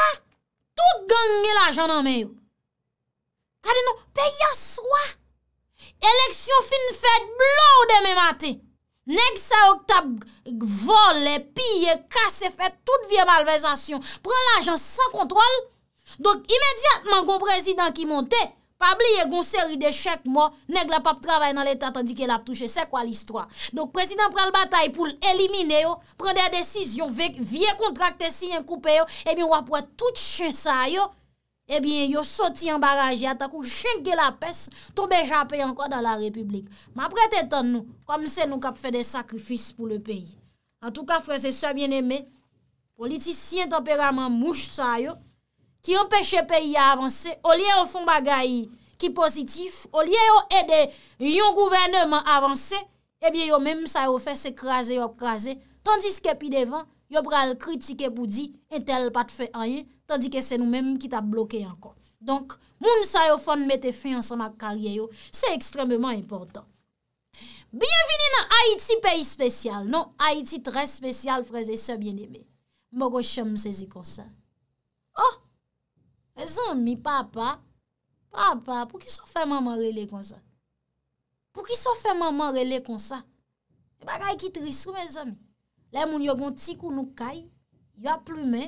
tout gangye la jounanmen yo. Kade nou pey ya swa, eleksyon fin fed blon ou deme matey. Nèk sa oktab vole, piye, kase, fè tout vie malvezasyon. Pren l'ajan san kontrol. Donk imediatman kon prezident ki monte, pabliye kon seri de chèk mò, nèk la pap travay nan l'Etat tandik el ap touche. Se kwa l'istwa? Donk prezident pren l'batay pou l'elimine yo, pren de a desisyon vek vie kontrakte si yon koupe yo, e mi wap wè tout chè sa yo, ebyen eh yo soti an baraj ya tak ou chenke la pes tou beja pey anko dan la republik ma prete tan nou kom se nou kap fe de sakrifis pou le pey an tou ka freze sou a bien eme politisyen temperaman mouch sa yo ki empeshe pey a avanse o liye yo fon bagay ki pozitif o liye yo ede yon gouvernement avanse ebyen yo menm sa yo fe se kraze yo kraze tandis ke pi devan yo pral kritike pou di etel pat fe anye Tadi ke se nou menm ki ta bloke ankon Donk, moun sa yo fon mette fin ansan ak karye yo Se ekstremement important Bienveni nan Haiti Pèi spesyal Non, Haiti tres spesyal Mbogo chèm msezi konsan Oh E zon mi papa Papa, pou ki so fè maman rele konsan Pou ki so fè maman rele konsan E bagay ki trissou Mè zon Lè moun yo gonti kou nou kay Yo plume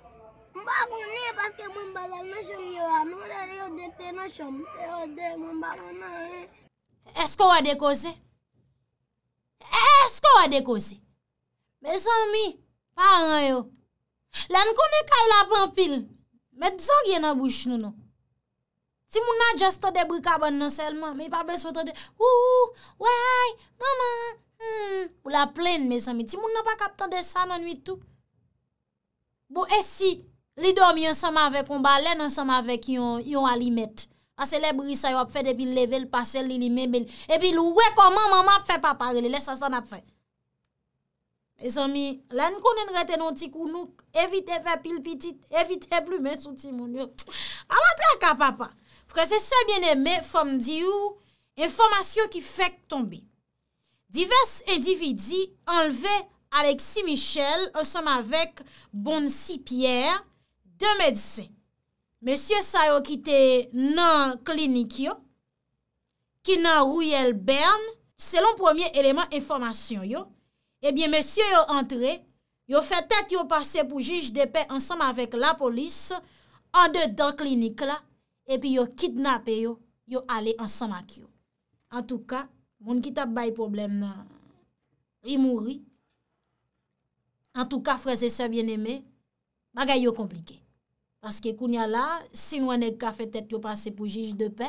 Mba gouni paske mbou mba lan mwen shoum yon anou, mwen lè yon dete nan shoum, mwen lè yon dete nan mba mwen anou. Esko wade kose? Esko wade kose? Mwen son mi, paran yo. Lan kone kay la panfil, mwen zon gen nan bouch nou nou. Ti moun nan jastote brika ban nan selman, mwen pa besote de, wou wou, wou wou, maman, mou hmm. la plen mwen son mi, ti moun nan pa kapte de san nan witu. Bo esi, li do mi yon sema vek konba, len yon sema vek yon alimet. Ase ah, le brisa yon ap fed, epi leve l pasel, epi louwe konman maman ap fed papare, li lesa san ap fed. E son mi, len konen retenon ti kounou, evite vek pil pitit, evite blu men soti moun yo. Awa tra ka papa, fwese se bien eme, fwem di ou, informasyon ki fek tombe. Diverse endividi, enleve Alexi Michel, el sema vek Bonci Pierre, Te medise, monsye sa yo kite nan klinik yo, ki nan rouyel bern, selon premier eleman informasyon yo, ebyen eh monsye yo entre, yo fetet yo pase pou jij depe ansanm avek la polis, an de dan klinik la, epi yo kidnap yo, yo ale ansanm ak yo. An tou ka, moun ki tap bay problem nan, yi mouri. An tou ka, freze se bieneme, bagay yo komplike. Paske kounya la, sin wane ka fetet yo pase pou jij de pe,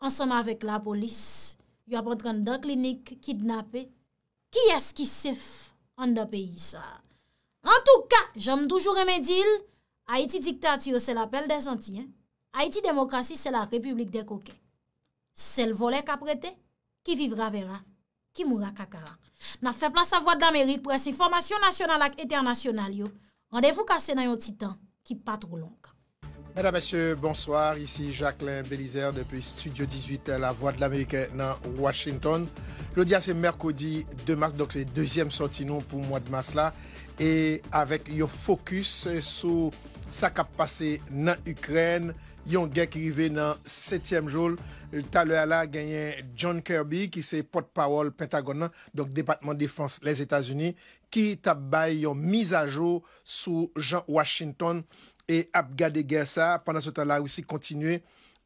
ansama vek la polis, yu apotran da klinik, kidnapé, ki eski sef an da pe yisa? En touka, jom toujou remedil, Haiti diktatiyo se la pelle de zanti, Haiti demokrasi se la republik de koke. Sel vole kaprete, ki vivra vera, ki mura kakara. Na fepla sa vwad la merit pou esi formasyon nasyonal ak eternasyonal yo. Randevou kase nan yon titan, ki pa tro lonk. Ta le ala genyen John Kirby ki se Port Powell, Pentagonan, donk Departement de France les Etats-Unis, ki tabay yon miz ajo sou Jean Washington e Abgade Gessa. Pendan se ta la ou si kontinue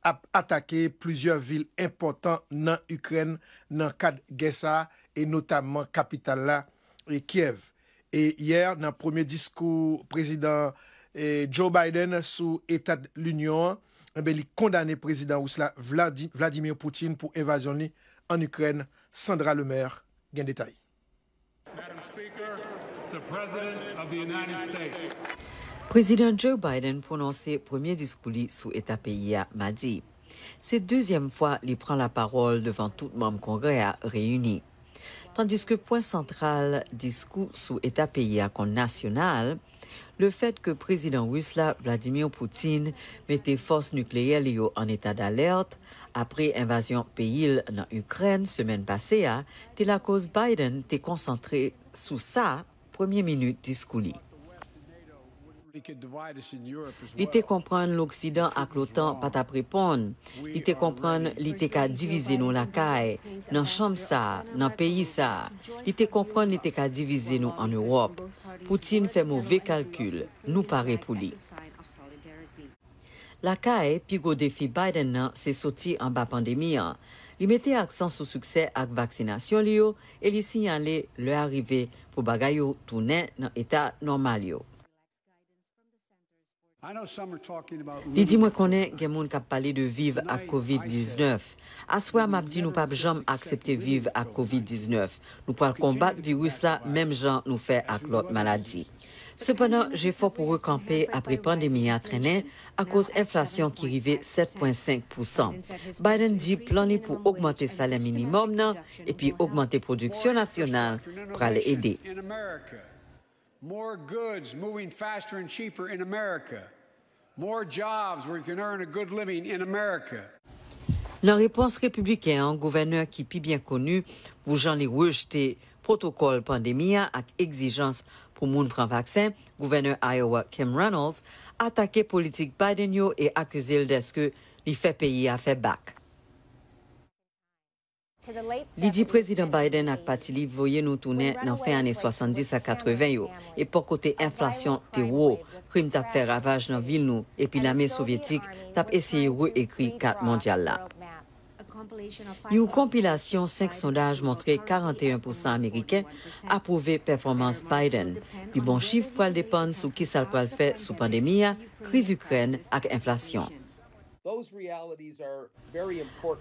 ap atake plouzyor vil important nan Ukren, nan Kad Gessa e notamman Kapitala e Kiev. E yer nan premier disko prezident e Joe Biden sou Etat l'Union, Eh il condamné le président Ousla Vladimir Poutine pour invasion en Ukraine. Sandra maire gain détail. Président Joe Biden prononcé premier discours sous état pays à madi. la deuxième fois qu'il prend la parole devant tout le monde congrès réuni Tandis que point central discours sous État pays à Le fèt ke prezident Wissla Vladimir Poutine mette fòs nukleèl yo an etat d'alert, apre invasyon peyil nan Ukren semen basè a, telakos Biden te koncentre sou sa premiè minut diskouli. Li te kompran l'Oksidan ak l'Otan pat ap repon, li te kompran li te ka divize nou lakay, nan chanm sa, nan peyi sa, li te kompran li te ka divize nou an Europe, poutin fe mou ve kalkul, nou pare pou li. Lakay pi go defi Biden nan se soti an ba pandemi an, li mette aksan sou suksè ak vaksinasyon li yo, e li sinyan li le arive pou bagay yo tounen nan eta normal yo. Li di mwen konen gen moun kap pale de vivre à COVID-19. Aswa map di nous pas jam accepter vivre à COVID-19. Nou combattre le virus la, menm jan nou fe ak lot maladi. fort jè fò pou la après pandémie a cause de l'inflation qui arrivait à 7,5%. Biden di pour augmenter pou le salaire minimum nan augmenter production nationale pour aller aider more goods moving faster and cheaper in America, more jobs where you can earn a good living in America. La réponse républicaine, un gouverneur qui pi bien connu, pou jan li rejte protokol pandemia ak exigence pour moun pran vaccin, gouverneur Iowa Kim Reynolds attaqué politique Biden et accusé akuse l deske li fe peyi a fe back. Li di prezident Biden ak patili voye nou tounen nan fè anè 70 a 80 yo, e pou kote inflasyon te wou, krim tap fè ravaj nan vil nou, epi la mè sovyetik tap eseye wè ekri kat mondyal la. Yon kompilasyon 5 sondaj montre 41% Ameriken apouve performans Biden. Yon bon chif pou al depon sou ki sal pou al fè sou pandemi ya, kriz Ukren ak inflasyon.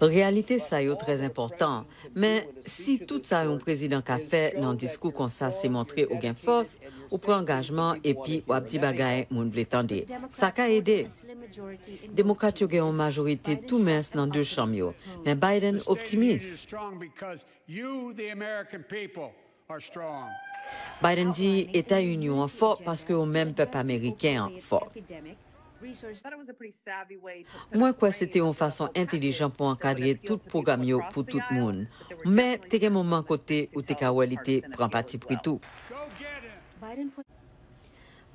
Realite sa yo trez importan, men si tout sa yon prezident ka fe nan diskou kon sa se montre ou gen fos, ou prengajman epi ou apdi bagay moun vle tende. Sa ka ede. Demokrate yo gen yon majorite tou mes nan de chanm yo, men Biden optimis. Biden di Eta Union an fok paske ou men pep Ameriken an fok. Mwen kwa se te yon fason intelijan pou ankadye tout program yo pou tout moun. Men, te gen moun man kote ou te ka wali te pran pati pritou.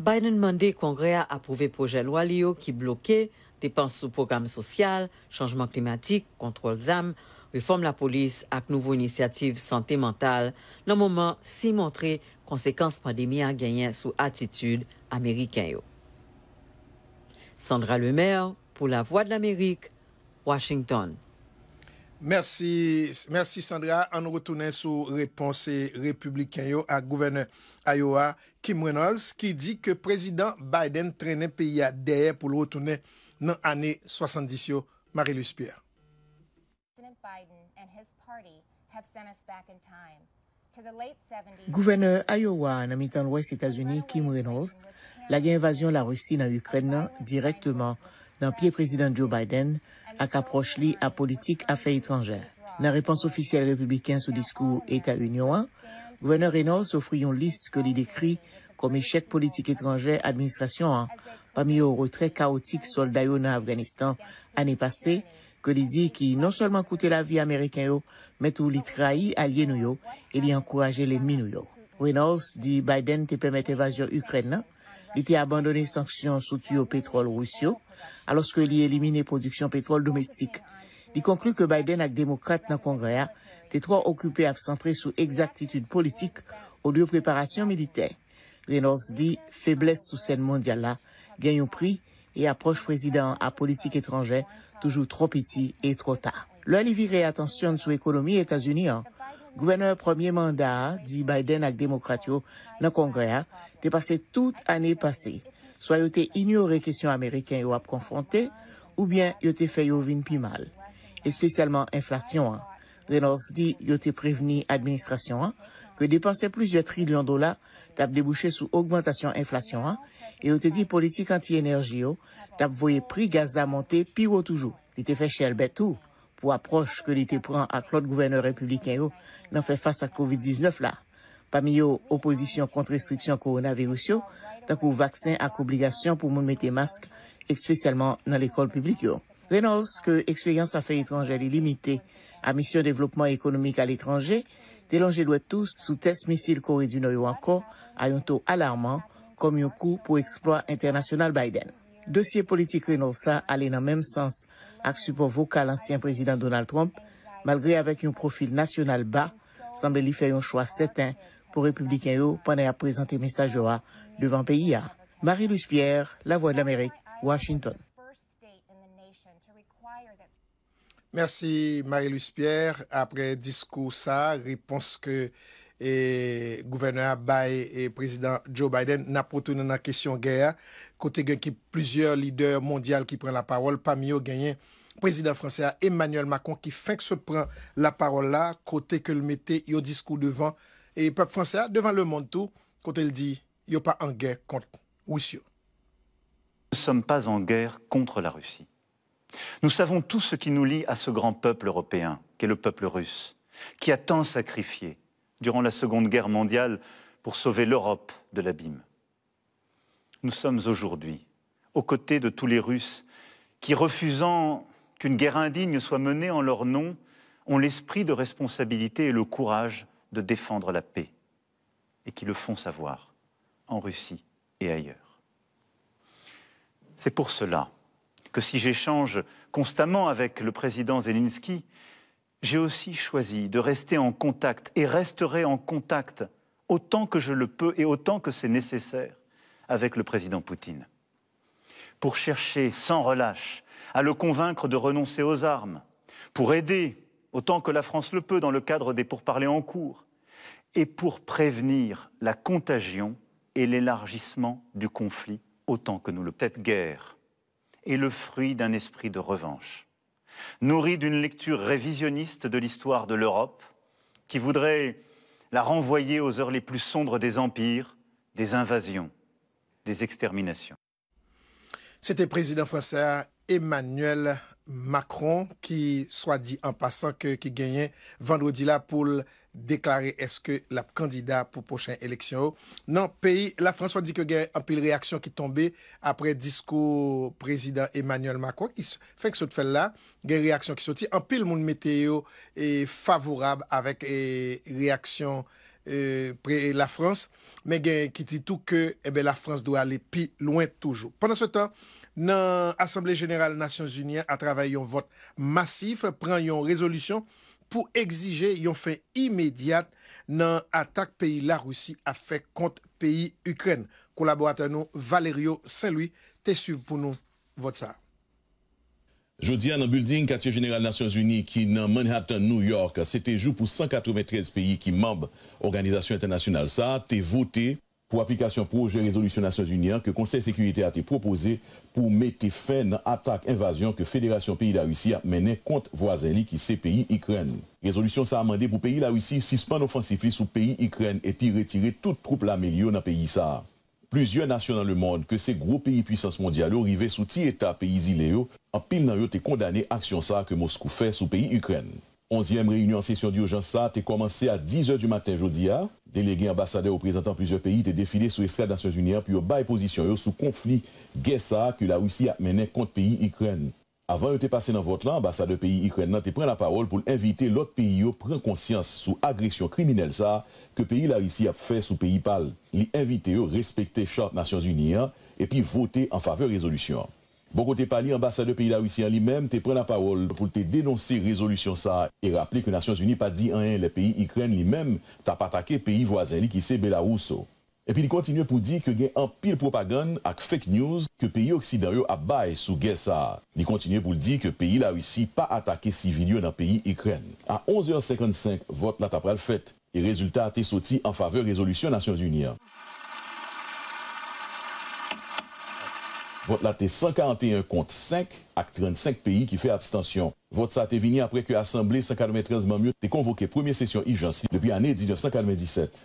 Biden mande kongrea apouve proje lwa li yo ki bloke, depan sou program sosyal, chanjman klimatik, kontrol zam, reform la polis ak nouvo inisiativ sante mental, nan moun man si montre konsekans pandemi a genyen sou atitude Ameriken yo. Sandra Lemaire pour La Voix de l'Amérique, Washington. Merci, merci Sandra. On retourne sur réponse républicain à gouverneur Iowa Kim Reynolds qui dit que président Biden traînait pays à derrière pour le retourner dans l'année 70. marie louise Pierre. Gouverneur Iowa, en amitant l'Ouest États-Unis, Kim Reynolds, la gen evasyon la Rusi nan Ukren nan direktman nan piye prezident Joe Biden ak aproche li a politik afei etranjer. Nan repons ofisyel republiken sou diskou Eta Union, Gouverneur Reynolds ofri yon lis ke li dekri kom eshek politik etranjer administrasyon an pa mi yo retre kaotik soldayon nan Afganistan ane pase ke li di ki non solman koute la vi Ameriken yo, met ou li trahi alye nou yo e li ankoraje lenmi nou yo. Reynolds di Biden te pemet evasyon Ukren nan, Li te abandone sanksyon soutu yo petrol rusyo alos ke li elimine produksyon petrol domestik. Li konklu ke Biden ak demokrate nan kongreya, te trok okupe avsantre sou eksaktitude politik ou li yo preparasyon milite. Reynolds di febles sou sen mondial la, genyo pri, e aproche prezident apolitik etranje toujou tro piti e tro ta. Loi li virey atansyon sou ekonomi Etasuni an. Gouverneur premier mandat, di Biden ak demokrat yo nan kongre a, te pase tout ane pase. So yo te inyo rekesyon Ameriken yo ap konfronte ou bien yo te feyo vin pi mal. Espesyalman inflasyon a. Reynolds di yo te preveni administrasyon a, ke depanse plisye trilyon dola, tab debuche sou augmentation inflasyon a, e yo te di politik anti enerji yo, tab voye pri gazda monte pi wo toujou. Li te feche elbet ou? pou aproche ke li te pran ak lot gouverneur republiken yo nan fe fase a COVID-19 la. Pamiyo oposisyon kontre estriksyon koronavirousyo, tak ou vaksen ak obligasyon pou moun mette mask ekspesyelman nan l'ekol publik yo. Reynolds, ke ekspeyans afei etranjel ilimite a misyon devlopman ekonomik al etranje, delonje lwet tous sou test misil kore di nou yo ankon ayon tou alarmant kom yo kou pou eksploit internasyonal Biden. Dosye politik Reynolds la alen nan menm sens ak support vokal l'ancien président Donald Trump, malgré avec un profil national bas, semble lui faire un choix certain pour republikan yo panè a prezante mesaj yo a Marie-Louise Pierre, La Voix de l'Amérique, Washington. Merci Marie-Louise Pierre. Après discours ça, réponse que et gouverneur Bay et président Joe Biden n'a pas dans la question guerre côté qui plusieurs leaders mondiaux qui prennent la parole parmi eux gagné président français Emmanuel Macron qui fait que se prend la parole là côté que le mettait il discours devant et peuple français devant le monde tout quand il dit il a pas en guerre contre Russie. Nous ne sommes pas en guerre contre la Russie. Nous savons tout ce qui nous lie à ce grand peuple européen, qui est le peuple russe, qui a tant sacrifié, durant la Seconde Guerre mondiale pour sauver l'Europe de l'abîme. Nous sommes aujourd'hui aux côtés de tous les Russes qui, refusant qu'une guerre indigne soit menée en leur nom, ont l'esprit de responsabilité et le courage de défendre la paix, et qui le font savoir en Russie et ailleurs. C'est pour cela que si j'échange constamment avec le président Zelensky, j'ai aussi choisi de rester en contact et resterai en contact autant que je le peux et autant que c'est nécessaire avec le président Poutine, pour chercher sans relâche à le convaincre de renoncer aux armes, pour aider autant que la France le peut dans le cadre des pourparlers en cours, et pour prévenir la contagion et l'élargissement du conflit autant que nous le peut-être guerre, est le fruit d'un esprit de revanche nourrie d'une lecture révisionniste de l'histoire de l'Europe, qui voudrait la renvoyer aux heures les plus sombres des empires, des invasions, des exterminations. C'était président français Emmanuel Macron qui, soit dit en passant, que, qui gagnait vendredi la poule. deklare eske la kandida pou pochen eleksyon ou. Nan peyi, la Frans wad di ke gen apil reaksyon ki tombe apre disko prezident Emmanuel Macron. Fenk sot fel la, gen reaksyon ki soti, apil moun meteyo e favorab avek reaksyon pre la Frans, men gen ki titou ke la Frans do ale pi loin toujou. Pendan se tan, nan Assemble General Nations Unien a travay yon vot masif, pre yon rezolusyon, pou exige yon fin imediat nan atak peyi la Roussi a fek kont peyi Ukren. Kolaboratè nou Valerio Saint-Louis te suiv pou nou vòt sa. Jodi an an building katye General Nations Unie ki nan Manhattan, New York, se te jou pou 193 peyi ki mamb organizasyon internasyonal sa, te votè pou aplikasyon proje rezolusyon Nations Unie an ke konsey sekurite a te proposè pour mettre fin à l'attaque invasion que Fédération Pays de la Russie a menée contre voisin qui c'est pays Ukraine. Résolution ça a pour pays de la Russie suspendre l'offensive sous pays Ukraine et puis retirer toute troupe million dans pays ça. Plusieurs nations dans le monde que ces gros pays puissances mondiales arrivaient sous ces états pays pays en pile an et nan yo ça que Moscou sa sous Pays fait pays Onzième réunion en session d'urgence ça commencé à 10h du matin jeudi à hein. délégué ambassadeur représentant plusieurs pays ont défilé sur des Nations Unies puis au bas position sur sous conflit guerre que la Russie a mené contre pays Ukraine. Avant de passer dans votre l'ambassadeur pays Ukraine a pris la parole pour inviter l'autre pays à prendre conscience sous agression criminelle ça que pays la Russie a fait sous pays pal. Li invité à respecter charte Nations Unies hein, et puis voter en faveur résolution. Bon côté Pali, ambassadeur pays Russie en lui-même, t'es prend la parole pour te dénoncer résolution ça et rappeler que les Nations Unies pas dit un les pays Ukraine lui-même t'as pas attaqué pays voisin qui c'est Belarus. Et puis il continue pour dire que y a un pile propagande avec fake news que pays occidentaux abaille sous guerre ça. Il continue pour dire que pays la Russie pas attaqué civils dans pays Ukraine. À 11h55, vote la le fait et résultat a sorti en faveur résolution Nations Unies. Vote là c'est 141 contre 5 avec 35 pays qui fait abstention votre ça, te venu après que Assemblée 193 membres convoqué convoqué première session urgente depuis l'année 1997.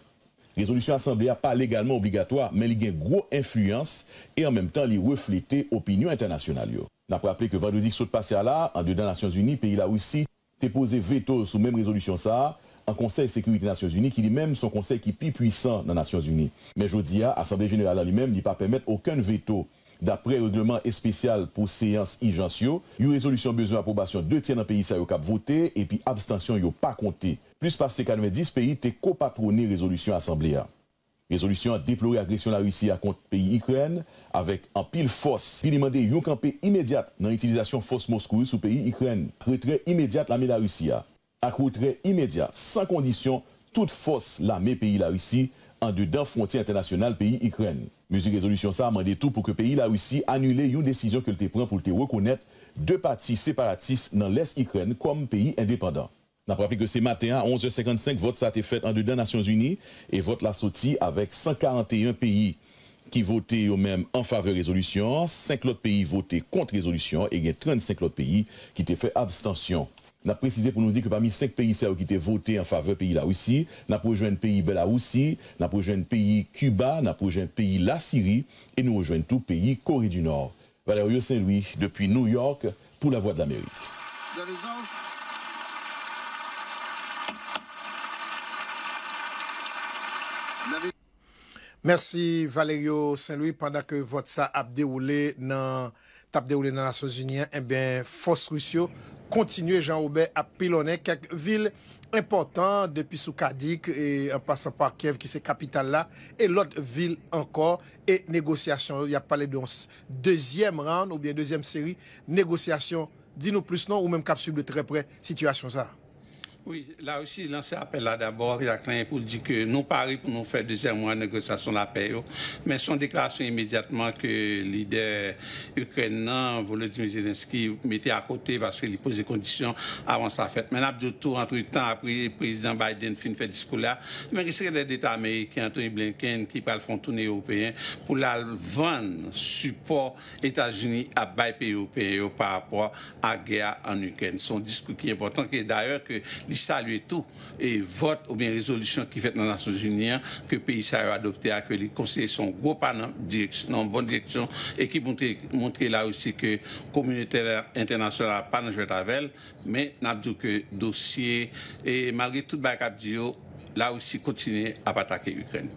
Résolution Assemblée pas légalement obligatoire, mais elle a une grosse influence et même temps temps temps, reflète l'opinion internationale. internationale. On Na que Vendredi Vadodik passé à là, en dedans des Nations Unies, pays la aussi te posé veto résolution ça, résolution conseil de sécurité Nations Nations Unies, qui lui même son conseil qui plus puissant dans Nations Unies. Mais jodi a, Assemblée générale lui-même même pas pas aucun aucun veto. Dapre regleman espesyal pou seyans ijan syo, yon rezolusyon bezon apobasyon de tjen an peyi sa yo kap vote, epi abstansyon yo pa konte. Plis pas se ka 90 peyi, te kopatroni rezolusyon asamblia. Rezolusyon a deplore agresyon la russiya kont peyi ikren, avek an pil fos. Pi dimande yon kampe imediat nan itilizasyon fos mouskou sou peyi ikren, akwetre imediat la me la russiya. Akwetre imediat, san kondisyon, tout fos la me peyi la russiya an de dan fonte internasyonal peyi ikren. Mesure résolution ça a demandé tout pour que le pays la Russie annule une décision que le prend pour te reconnaître deux parties séparatistes dans l'Est Ukraine comme pays indépendant. a rappelé que ce matin à 11h55, vote ça a été fait en dedans Nations Unies et vote la sortie avec 141 pays qui votaient eux-mêmes en faveur de résolution, 5 autres pays votaient contre résolution et il y a 35 autres pays qui ont fait abstention n'a précisé pour nous dire que parmi cinq pays qui ont voté en faveur pays la Russie, n'a rejoint le pays nous n'a rejoint le pays Cuba, n'a rejoint le pays la Syrie et nous rejoint tout pays Corée du Nord. Valério Saint-Louis, depuis New York, pour la Voix de l'Amérique. Merci Valério Saint-Louis pendant que votre ça a déroulé dans tap déroulé dans les Nations Unies, eh bien, force russe continue, jean aubert à pilonner quelques villes importantes depuis Soukadik et en passant par Kiev qui c'est capitale là et l'autre ville encore et négociation il y a parlé de deuxième round ou bien deuxième série négociation dis-nous plus non ou même capsule de très près situation ça oui, là aussi, lancer appel là d'abord, Jacqueline, pour dire que nous Paris pour nous faire deuxième mois de négociation de la paix, mais son déclaration immédiatement que le leader ukrainien, Volodymyr Zelensky, mettait à côté parce qu'il posait des conditions avant sa fête. Mais de tout, entre-temps, après le président Biden fin fait discours là, mais il serait États américain, Anthony Blinken, qui parle font tourner européen pour la vendre support États-Unis à pays européen par rapport à la guerre en Ukraine. Son discours qui est important, qui est d'ailleurs que saluer tout et vote ou bien résolution qui fait dans les Nations Unies hein, que le pays a adopté, hein, que les conseillers sont gros pas dans la bonne direction et qui montre là aussi que la communauté internationale n'a pas dans le avec elle, mais n'a pas que dossier et malgré tout le là aussi continuer à attaquer l'Ukraine.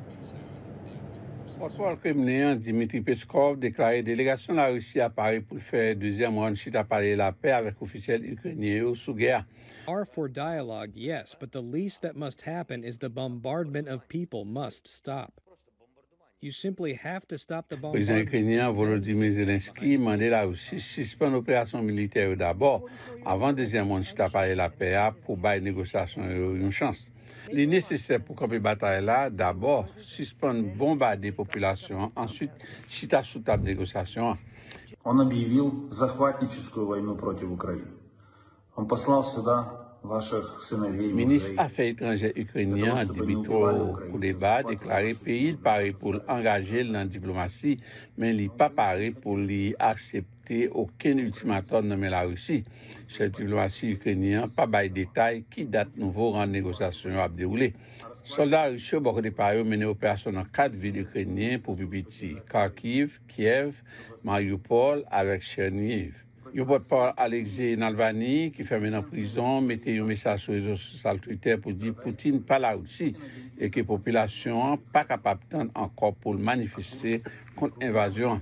François Kremlin, hein, Dimitri Peskov, déclaré délégation de la Russie à Paris pour faire deuxième round suite à parler la paix avec officiels ukrainiens sous guerre. Are for dialogue, yes, but the least that must happen is the bombardment of people must stop. You simply have to stop the bombardment. Li nesesè pou kopi batay la, d'abor, suspon bombade populasyon, answit chita sou tab negosasyon. On объявил захватническую войну против Украины. Ministre Affaires étrangères ukrainien Dmitro Kuleba déclaré pays paraît pour engager dans la diplomatie, mais il pas paré pour lui accepter aucun ultimatum de la Russie. Cette diplomatie ukrainienne pas de détail qui date nouveau en négociation à dérouler. Soldats russes ont mené opération dans quatre villes ukrainiennes pour Bibiti, Kharkiv, Kiev, Mariupol avec Cherniv. Yo bote pa Alexei Nalvani ki ferme nan prizon, mette yo mesasou e zo sa l'triter pou di Poutine pa la oudsi e ki popilasyon pa kapap tende ankor pou lmanifeste kont invasion.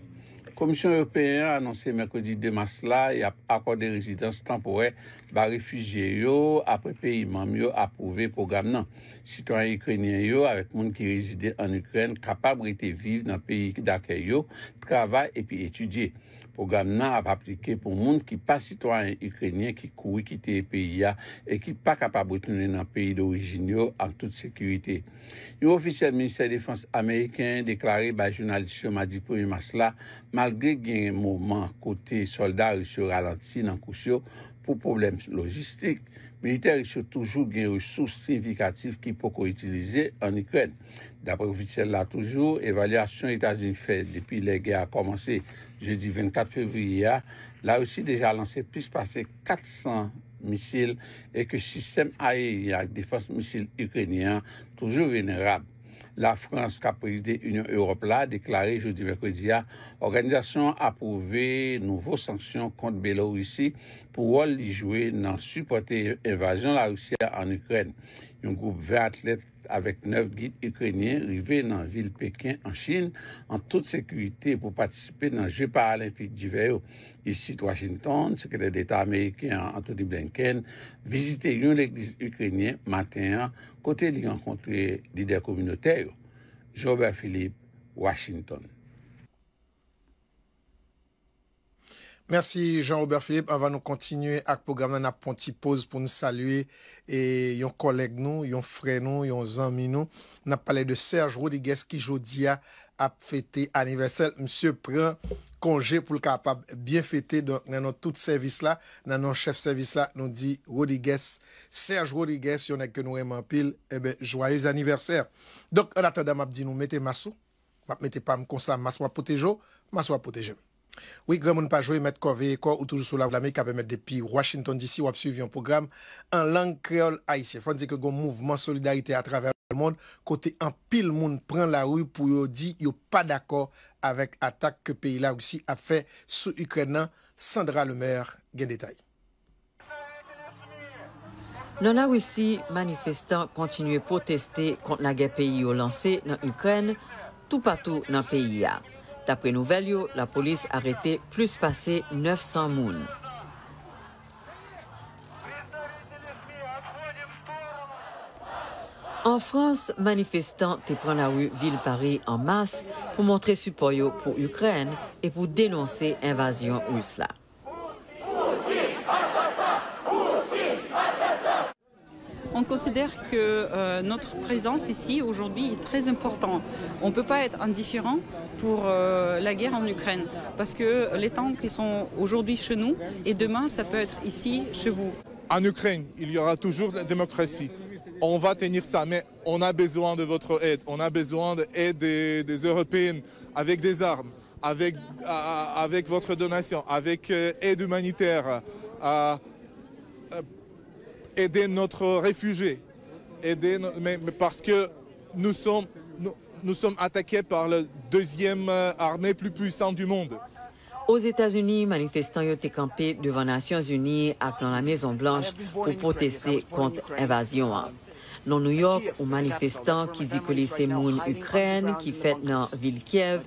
Komisyon Europeen anonsi Merkodi 2 Masla, ya akorde rezidansi tampouè, ba refujiye yo apre pe imam yo apouve program nan. Sitoan Ukrenyen yo, avek moun ki rezide an Ukren, kapab rete vive nan peyi ki dake yo, travay epi etudye yo. Ou gam nan ap aplike pou moun ki pa sitwanyen ukrenyen ki koui kite e peyi ya e ki pa kapabretounen nan peyi d'origin yo an tout sekurite. Yo ofisyel minister defanse Ameriken deklare ba jounalisyon madi pou yon mas la malge gen yon mouman kote soldat yon se ralanti nan kousyo pou problem logistik. militaires ont toujours des ressources significatives qui peuvent être utilisées en Ukraine. D'après officiel là toujours, évaluation états unis depuis depuis les guerres a commencé jeudi 24 février. la aussi déjà lancé plus passer 400 missiles et que système système aérien défense défense missiles ukrainiens, toujours vénérables. la Frans ka prezide Union Europe la, deklare joudi-vekrediya, organizasyon apouve nouvo sanksyon kont Belorussi pou wol li jwe nan suporte evajyon la roussia an Ukren. Yon goup 20 atlet avèk 9 git Ukrenyen rive nan vil Pekin an Chin, an tout sekwite pou patisipe nan Jepa Alempik Jiveyo. Y si Washington, sekwete deta Ameriken Anthony Blinken, vizite yon leklis Ukrenyen maten an, Kote li yankontre lider kominotèyo, Jean-Robert Philippe, Washington. Mersi Jean-Robert Philippe, anva nou kontinye ak program nan aponti pose pou nou salue yon koleg nou, yon fre nou, yon zanmi nou. Nan pale de Serge Rodiguez ki jodi ya. ap fete aniversel, msye pran konje pou lka ap ap bien fete, donk nanon tout servis eh la, nanon chef servis la, nou di Rodiguez, Serge Rodiguez, yon ek ke nou em anpil, ebe, joyez aniverser. Donk, an atadam ap di nou mette masou, map mette pam konsam, masou ap potejo, masou ap potejem. Oui, gremoun pa jowe mette kove e kou ou toujou sou la vlami, kabe mette depi Washington disi wap suivi an program, an lang kreol haise. Fondi ke goun mouvman solidarite a traver. Kote an pil moun pren la wou pou yo di yo pa dako avèk atak ke peyi la wousi a fè sou Ukren nan, Sandra Lemaire gen detay. Nan la wousi, manifestant kontinuye poteste kont nagè peyi yo lanse nan Ukren tou patou nan peyi ya. Dapre nouvel yo, la polis arete plus pase 900 moun. En France, manifestants te la rue Ville-Paris en masse pour montrer support pour l'Ukraine et pour dénoncer l'invasion russe. on considère que euh, notre présence ici aujourd'hui est très importante. On ne peut pas être indifférent pour euh, la guerre en Ukraine parce que les tanks sont aujourd'hui chez nous et demain ça peut être ici chez vous. En Ukraine, il y aura toujours la démocratie on va tenir ça, mais on a besoin de votre aide. On a besoin d'aide des, Européens Européennes avec des armes, avec, avec votre donation, avec euh, aide humanitaire, à, euh, aider notre réfugié. Aider, mais, parce que nous sommes, nous, sommes attaqués par la deuxième euh, armée plus puissante du monde. Aux États-Unis, manifestants ont été campés devant Nations Unies appelant la Maison-Blanche pour protester contre l'invasion. Hein. Nan New York, ou manifestant ki di ke li se moun Ukren ki fet nan vil Kiev,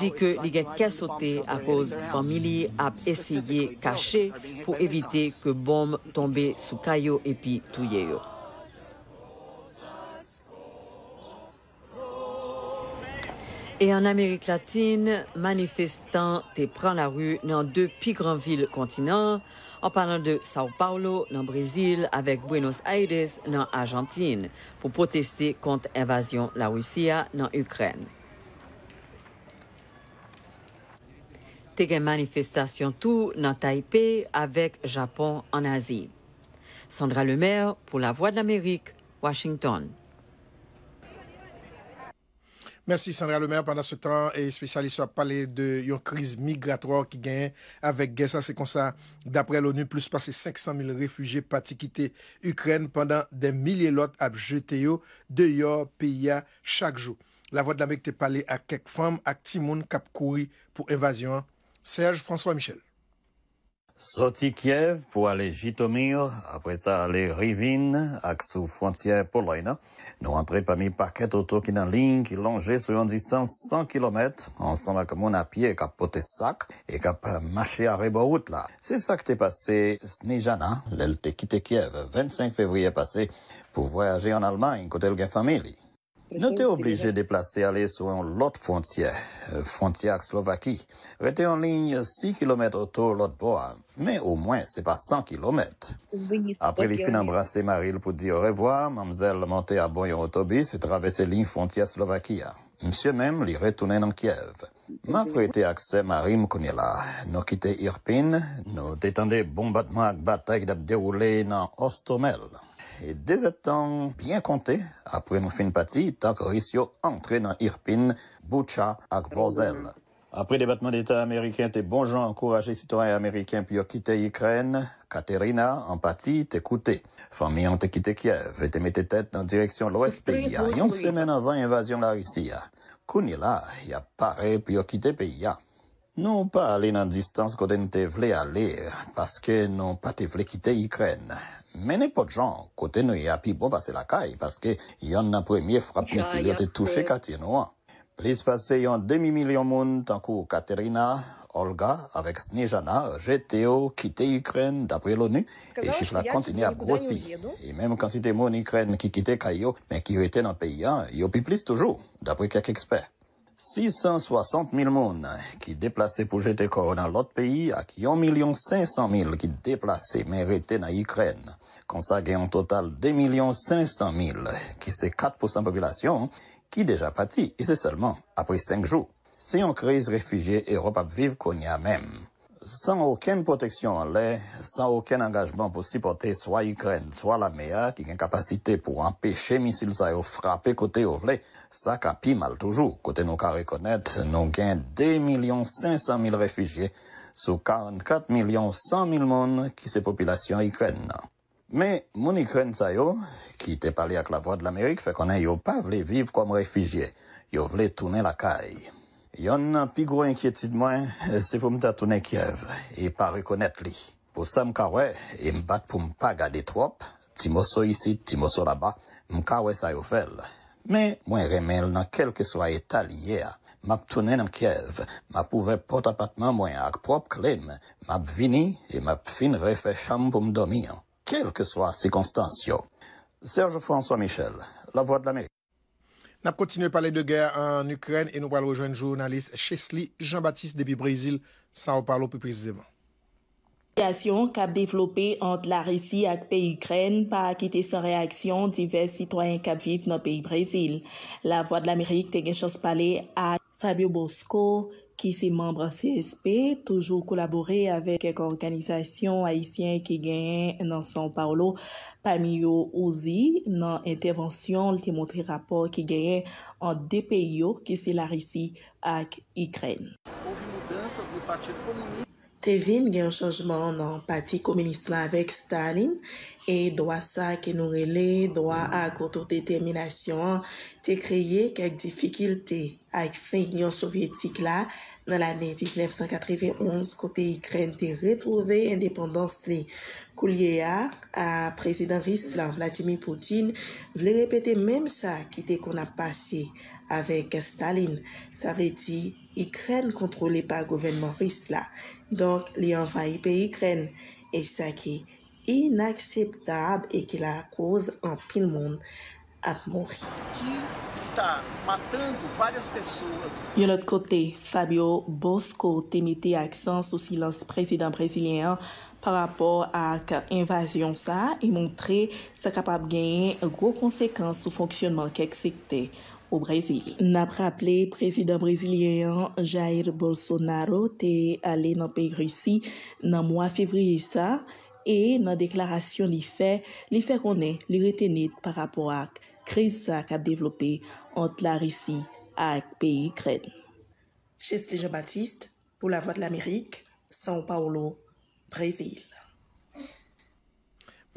di ke li gen kesote a koz famili ap esye kache pou evite ke bom tombe sou kayo epi touye yo. E an Amerik Latine, manifestant te pran la ru nan de pi gran vil kontinant, en parlant de Sao Paulo dans Brésil avec Buenos Aires dans Argentine, pour protester contre l'invasion de la Russie dans l'Ukraine. T'es manifestation tout dans Taipei avec Japon en Asie. Sandra Lemaire pour La Voix de l'Amérique, Washington. Merci Sandra Maire. Pendant ce temps, et spécialiste ont parlé de une crise migratoire qui gagne avec Gessa. c'est comme ça. D'après l'ONU, plus passé 500 000 réfugiés partis quitter Ukraine pendant des milliers d'autres à de leur pays chaque jour. La voix de l'Amérique te parlé à quelques femmes, à Timoun Cap pour invasion. Serge François Michel. Sorti Kiev pour aller Jitomir, après ça aller Rivine, à sous frontière Pologne. Nous rentrons parmi auto qui en ligne qui longeaient sur une distance 100 km, ensemble avec mon à pied, porté sac, et qui a marché à route là. C'est ça que t'es passé, Snijana, t'es quitté Kiev, 25 février passé, pour voyager en Allemagne, côté de la famille. Nous t'es obligé de déplacer, aller sur l'autre frontière, euh, frontière Slovaquie. Rétez en ligne 6 km autour de l'autre bord, mais au moins, c'est pas 100 km. Après, les fin d'embrasser Maril pour dire au revoir, mademoiselle montait à Boyon autobus et traversait ligne frontière Slovaquie. Monsieur même, il retournait dans Kiev. Ma prêté accès Marie là. Nous quitté Irpin, nous détendait bombardement à bataille d'abdéroulé dans Ostomel et des temps bien comptés, après nous fin tant partie, tak est entré dans Irpin, Boucha à Vosel. Après débattement d'État américain, t'es bons gens les citoyens américains pour quitter l'Ukraine. Katerina, en partie, t'écouter. Famille ont quitté Kiev et t'a mis tête dans direction de l'ouest pays, une semaine avant l'invasion de la Russie. Ah. Kounila, y a paré puis quitter pays. Ah. Non pas aller dans distance que nous voulu aller, parce que non pas voulu quitter l'Ukraine mais n'importe genre, côté nous, il y a plus bon passer bah, la caille, parce que y en a premier frappe missile, il a touché Catherine. noir. Plus passé un demi-million monde, tant que Katerina, Olga, avec Snejana, au quitté Ukraine, d'après l'ONU, et chiffre continue à grossir. Et même quand c'était mon Ukraine qui quittait Caillot, mais qui était dans le pays, il y a plus toujours, d'après quelques experts. 660 000 personnes qui déplacés pour jeter corona dans l'autre pays, à qui 1 500 000 qui déplacés mais restés en Ukraine. consacrant en total 2 500 000, qui c'est 4 de la population, qui déjà pâti, et c'est seulement après 5 jours. C'est une crise réfugiée, Europe a vivre qu'on y a même. Sans aucune protection en l'air, sans aucun engagement pour supporter soit l'Ukraine, soit la meilleure, qui a une capacité pour empêcher missiles aéros frapper côté au ça a mal toujours. Côté nous, car reconnaître, nous gagne 2 500 000 réfugiés sur 44 millions 100 000 monde qui populations population ukraine. Mais, mon ukraine, ça qui t'est parlé avec la voix de l'Amérique, fait qu'on n'a pas voulu vivre comme réfugiés. Yo voulu tourner la caille. y a une plus gros inquiétude, moi, c'est pour me tourner Kiev et pas reconnaître lui. Pour ça, m'kawé, me m'battre pour pas garder trop, suis ici, suis là-bas, ça fait. Men mwen remel nan kelke swa etal ye, map tounen nan Kiev, map ouve pot apatman mwen ak prop klem, map vini, e map fin refe chan pou mdomi an, kelke swa sikonstansyon. Serge François Michel, La Voix de l'Amérique. Nap kontinu pale de ger an Ukren, e nou palo jwen jounalist Chesli Jean-Baptiste depi Brazil, sa ou palo pe prezizeman. k ap devlope ant la resi ak pey Ukren pa akite san reaksyon divers sitwayen k ap viv nan pey Brezil. La Voix de l'Amerik te gen chos pale ak Fabio Bosco ki se membra CSP toujou kolabore avek ek organizasyon Haitien ki gen nan son paolo Pamio Ozi nan intervensyon li te montre rapor ki gen ant de peyo ki se la resi ak Ukren. Ovi mudansas li pati komouni te vin gen chanjman nan pati komilisman avèk Stalin e dwa sa ke nourele, dwa akotou determinasyon, te kreyè kèk difikilte ak fin yon sovyetik la nan l'anè 1991 kote Ykren te retrouve indépendans li. Kou liye a, a prezident Rislan Vladimir Poutine vle repete mèm sa ki te kon apasy avèk Stalin, sa vle di Ykren kontrole pa govenman Rislan Donk li anvayi pe Ukren e sa ki inakseptab e ki la kouz an pil moun ap mouri. Ki sta matando valyas pesos. Yo lot kote, Fabio Bosco temite aksan sou silans prezident brezilian pa rapor ak invasyon sa e montre sa kapab genye gwo konsekans sou fonksyonman kek sekte. Na praple, prezident brezilian Jair Bolsonaro te ale nan peyi kresi nan mwa fevri yisa e nan deklarasyon li fe, li fe rone, li retenit par rapport ak kresi sa kap devlope ant la resi ak peyi kren. Chesleje Batiste, pou la Voit l'Amerik, San Paolo, Brezil.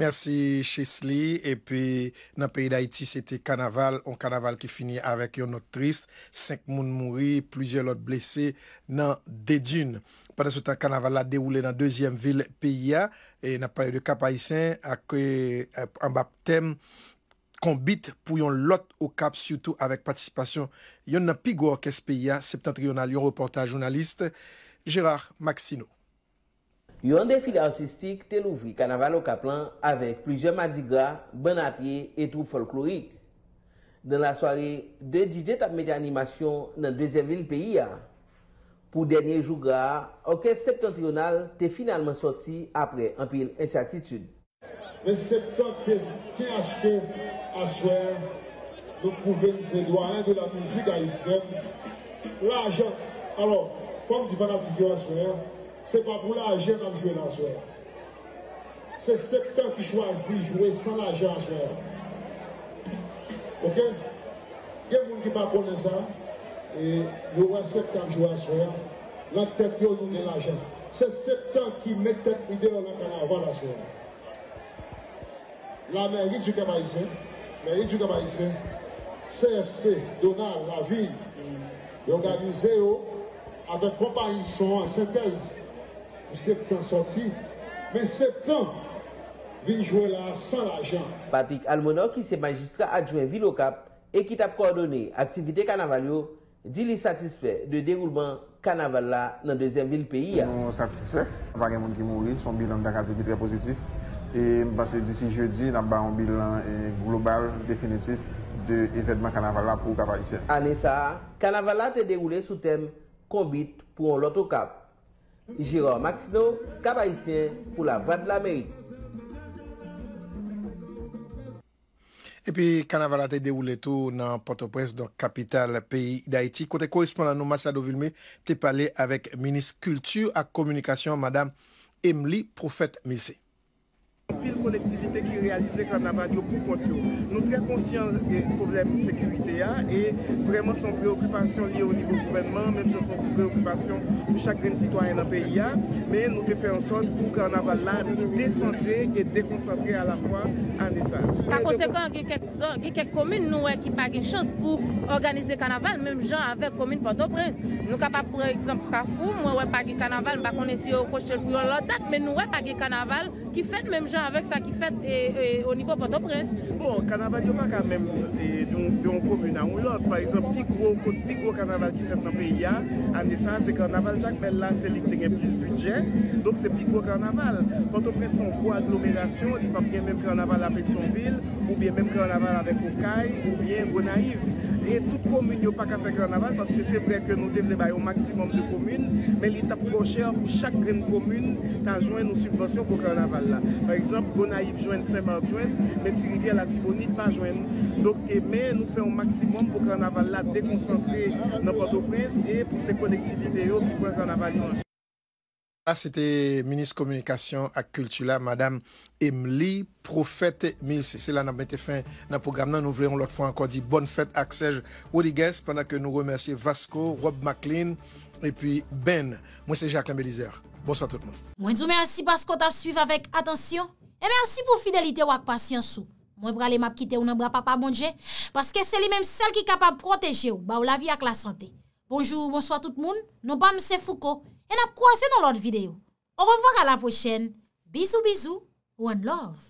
Mersi Chesley, epi nan peyi d'Haïti, se te kanaval, an kanaval ki fini avèk yon not trist, senk moun mouri, plizye lot blese nan dedyoun. Pwede sou tan kanaval la dewoule nan dezyen vil peyi ya, e napare de kap aysen akwe euh, an bap tem kombit pou yon lot o kap syoutou avèk patisipasyon. Yon nan pigou orkes peyi ya, septantri yon al yon reportaj jounaliste, Gérard Maxineau. Yon defile artistik te louvri kanavale ou kaplan avek plizye madiga, banapye et trou folklorik. Dan la soare, de dijet ap media animasyon nan dezem vil peyi ya. Pou denye jou ga, okè septon triyonal te finalmen soti apre anpil ensyatitude. Le septon te ti asko aswe, nou pou ven se doan an de la mouzik a isen. La ajan, alo, fom di fanatik yo aswe, c'est pas pour l'argent qu'on joue la soirée. C'est sept ans qui choisit de jouer sans l'argent ce soir. Ok? Il y a des gens qui ne connaissent pas ça. Et nous avons sept ans jouer ce soir. La tête nous dans l'argent. C'est sept ans qui mettent tête vidéo dans le carnaval ce soir. La mairie du la mairie du Cabahissin, CFC, Donald, la ville, mm. organisé avec comparaison synthèse. septan soti, men septan vinjwe la san la jan. Patrick Almonor ki se magistra adjouen vilokap e ki tap kordoni aktivite kanavalyo, di li satisfè de deroulement kanavala nan dezen vilpeyi ya. Non satisfè, apare moun ki mounri, son bilan takatibitre pozitif, e basè disi jedi, naba an bilan eh, global, definitif, de evèdman kanavala pou kapayise. Anè sa, kanavala te deroule sou tem konbit pou an lotokap Jiro Maxno, kabayise pou la vat de la meri. E pi kanavala te de ou leto nan Port-au-Presse, don kapital peyi d'Haïti. Kote korespondan nou, Masa Dovilme, te pale avek Minis Kultur a Komunikasyon, Madame Emly Profet Misey. pile collectivité qui réalisait carnaval pour compte. Nous très conscients des problèmes de sécurité hein, et vraiment son préoccupation liée au niveau gouvernement, même si son préoccupation pour chaque citoyen dans le pays. Hein. Mais nous faisons en sorte pour le carnaval là décentré et déconcentré à la fois en Nessa. Par conséquent, il y a quelques communes nous, qui n'ont pas de chance pour organiser carnaval, même gens avec commune Port-au-Prince. Nous capables, par exemple, Carrefour, moi, pas de carnaval, nous ne sais pas si carnaval, mais nous, pas de carnaval qui fait même genre avec ça qui fait au niveau Port-au-Prince. Bon, carnaval, il n'y a pas quand même. Euh, yon komune an ou lot. Par exemple, pi kwo karnaval ki fèm nan pe ya, an disan, se karnaval chak, men lan se li te gen plus budget, donc se pi kwo karnaval. Porto pres son kwo aglomeration, li pap gen mèm karnaval la Petionville, ou gen mèm karnaval avèk Okaï, ou gen Gonaiv. E tout komune yo pa ka fè karnaval, paske se vreke nou devle bay o maksimum de komune, men li tap troche an pou chak gen komune ta jwen nou subvensyon po karnaval la. Par exemple, Gonaiv jwen, Saint-Marc jwen, meti Rivière-la-Tifonite pa jwen. Donke men nou fe yon maksimum pou ki an aval la dekoncentre nan pote prins e pou se konektivite yo ki pou an aval yon. A, se te Ministre Komunikasyon ak Kultura, Madame Emily Profete Milce. Se la nan mette fe nan program nan, nou vleron lot fwa anko di bon fèt ak sej ou di ges pwana ke nou remersi Vasko, Rob McLean, e pi Ben, mwen se Jacques Lamélisère. Bonsoit tout moun. Mwen zou mersi Vasko taf suiv avèk atensyon e mersi pou fidelite wak pasyansou. Mwen brale map kite ou nan bra papa bondje Paske se li menm sel ki kapab proteje ou Ba ou la vi ak la sante Bonjour, bonsoit tout moun Non pa mse fuko En ap kwa se nan lot videyo On revan a la pochen Bizou, bizou One love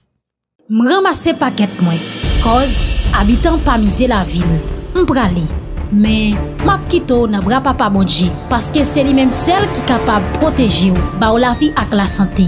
Mwen ramase paket mwen Koz, abitan pa mize la vil Mwen brale Men, map kite ou nan bra papa bondje Paske se li menm sel ki kapab proteje ou Ba ou la vi ak la sante